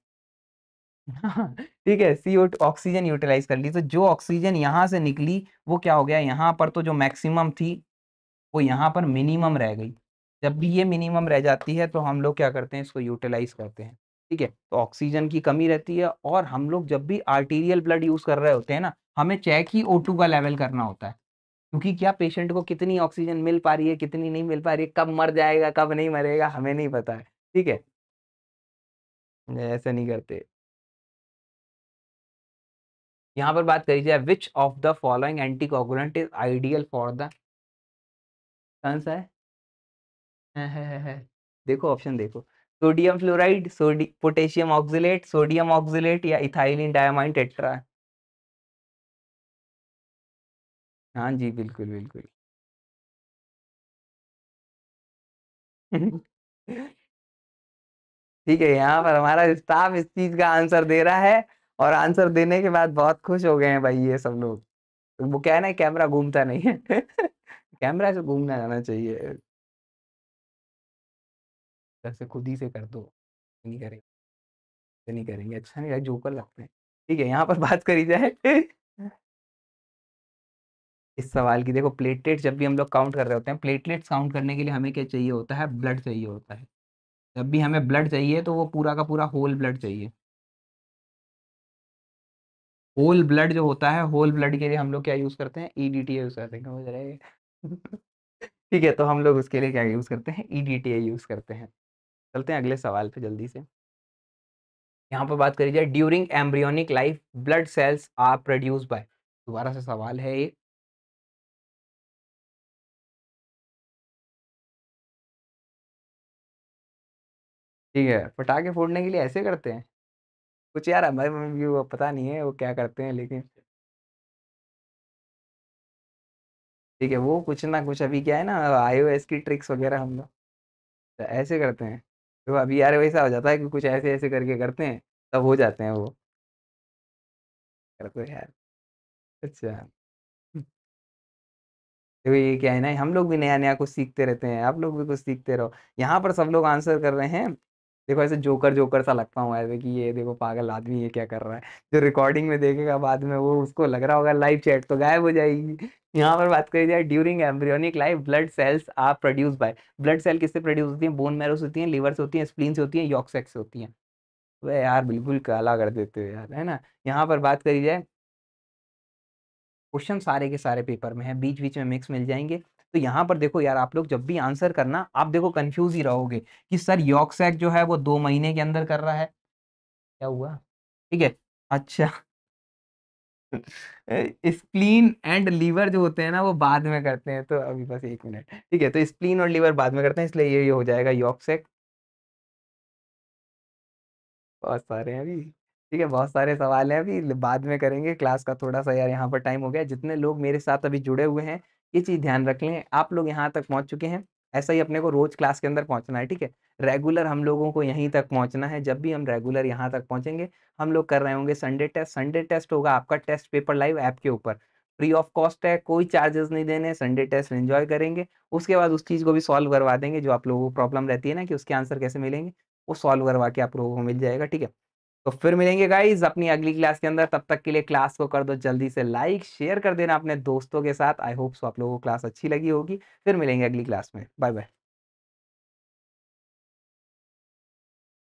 B: ठीक है सीओ टू ऑक्सीजन यूटिलाइज कर ली तो जो ऑक्सीजन यहाँ से निकली वो क्या हो गया यहाँ पर तो जो मैक्सिमम थी वो यहाँ पर मिनिमम रह गई जब भी ये मिनिमम रह जाती है तो हम लोग क्या करते हैं इसको यूटिलाइज करते हैं ठीक है तो ऑक्सीजन की कमी रहती है और हम लोग जब भी आर्टीरियल ब्लड यूज कर रहे होते हैं ना हमें चेक ही ओ का लेवल करना होता है क्योंकि क्या पेशेंट को कितनी ऑक्सीजन मिल पा रही है कितनी नहीं मिल पा रही है कब मर जाएगा कब नहीं मरेगा हमें नहीं पता है ठीक है
A: ऐसा नहीं करते यहाँ पर बात करी जाए which of the following anti is ideal for the
B: कौन है देखो ऑप्शन देखो sodium fluoride sodium potassium oxalate sodium oxalate या इथाइलिन डायमाइन टेट्रा
A: हाँ जी बिल्कुल बिल्कुल ठीक है यहाँ पर हमारा स्टाफ इस चीज का आंसर दे रहा है और आंसर देने के बाद बहुत
B: खुश हो गए हैं भाई ये सब लोग वो क्या है ना कैमरा घूमता नहीं है कैमरा से
A: घूमना जाना चाहिए अलग से खुद ही से कर दो नहीं करेंगे तो नहीं करेंगे अच्छा नहीं जो कर लगते हैं ठीक है यहाँ पर बात करी जाए
B: इस सवाल की देखो प्लेटलेट्स जब भी हम लोग काउंट कर रहे होते हैं प्लेटलेट्स काउंट करने के लिए हमें क्या चाहिए होता है ब्लड चाहिए होता है जब भी हमें ब्लड चाहिए तो वो पूरा का पूरा होल ब्लड चाहिए होल ब्लड जो होता है होल ब्लड के लिए हम लोग क्या यूज़ करते हैं ई डी टी यूज़ करते हैं ठीक है तो हम लोग उसके लिए क्या यूज़ करते हैं ई डी टी यूज़ करते हैं चलते हैं अगले सवाल पे जल्दी से यहाँ पर बात करी जाए during embryonic life blood cells
A: are produce by दोबारा से सवाल है ये ठीक है पटाखे फोड़ने के लिए ऐसे करते हैं कुछ यार हमारे मम्मी वो पता नहीं है वो क्या करते हैं लेकिन ठीक है वो कुछ ना कुछ अभी क्या है ना आईओएस की ट्रिक्स वगैरह हम लोग तो ऐसे करते हैं तो अभी यार वैसा हो जाता है कि कुछ ऐसे ऐसे करके करते हैं तब हो जाते हैं वो करते यार अच्छा हम्म। तो ये क्या है ना हम लोग
B: भी नया नया कुछ सीखते रहते हैं आप लोग भी कुछ सीखते रहो यहाँ पर सब लोग आंसर कर रहे हैं देखो ऐसे जोकर जोकर सा लगता हूँ ऐसे कि ये देखो पागल आदमी ये क्या कर रहा है जो रिकॉर्डिंग में देखेगा बाद में वो उसको लग रहा होगा लाइव चैट तो गायब हो जाएगी यहाँ पर बात करी जाए during embryonic life blood cells are produce by blood cell किससे प्रोड्यूस होती है बोन मैरो से होती है लीवर से होती है स्प्लीन से होती है यॉक से होती है वह यार बिल्कुल काला कर देते हो यार है ना यहाँ पर बात करी जाए क्वेश्चन सारे के सारे पेपर में है बीच बीच में मिक्स मिल जाएंगे तो यहाँ पर देखो यार आप लोग जब भी आंसर करना आप देखो कंफ्यूज ही रहोगे कि सर यॉक जो है वो दो महीने के अंदर कर रहा है क्या हुआ ठीक है अच्छा स्प्लीन एंड लीवर जो होते हैं ना वो बाद में करते हैं तो अभी बस एक मिनट ठीक है तो स्प्लीन और लीवर बाद में करते हैं इसलिए ये ये हो जाएगा यॉक सेक बहुत सारे हैं अभी ठीक है बहुत सारे सवाल हैं अभी बाद में करेंगे क्लास का थोड़ा सा यार यहाँ पर टाइम हो गया जितने लोग मेरे साथ अभी जुड़े हुए हैं ये चीज़ ध्यान रख लें आप लोग यहाँ तक पहुँच चुके हैं ऐसा ही अपने को रोज क्लास के अंदर पहुंचना है ठीक है रेगुलर हम लोगों को यहीं तक पहुंचना है जब भी हम रेगुलर यहाँ तक पहुंचेंगे हम लोग कर रहे होंगे संडे टेस्ट संडे टेस्ट होगा आपका टेस्ट पेपर लाइव ऐप के ऊपर फ्री ऑफ कॉस्ट है कोई चार्जेस नहीं देने संडे टेस्ट एंजॉय करेंगे उसके बाद उस चीज़ को भी सॉल्व करवा देंगे जो आप लोगों को प्रॉब्लम रहती है ना कि उसके आंसर कैसे मिलेंगे वो सॉल्व करवा के आप लोगों को मिल जाएगा ठीक है तो फिर मिलेंगे गाइज अपनी अगली क्लास के अंदर तब तक के लिए क्लास को कर दो जल्दी से लाइक शेयर कर देना अपने दोस्तों के साथ आई होप सो आप लोगों को क्लास अच्छी लगी होगी
A: फिर मिलेंगे अगली क्लास में बाय बाय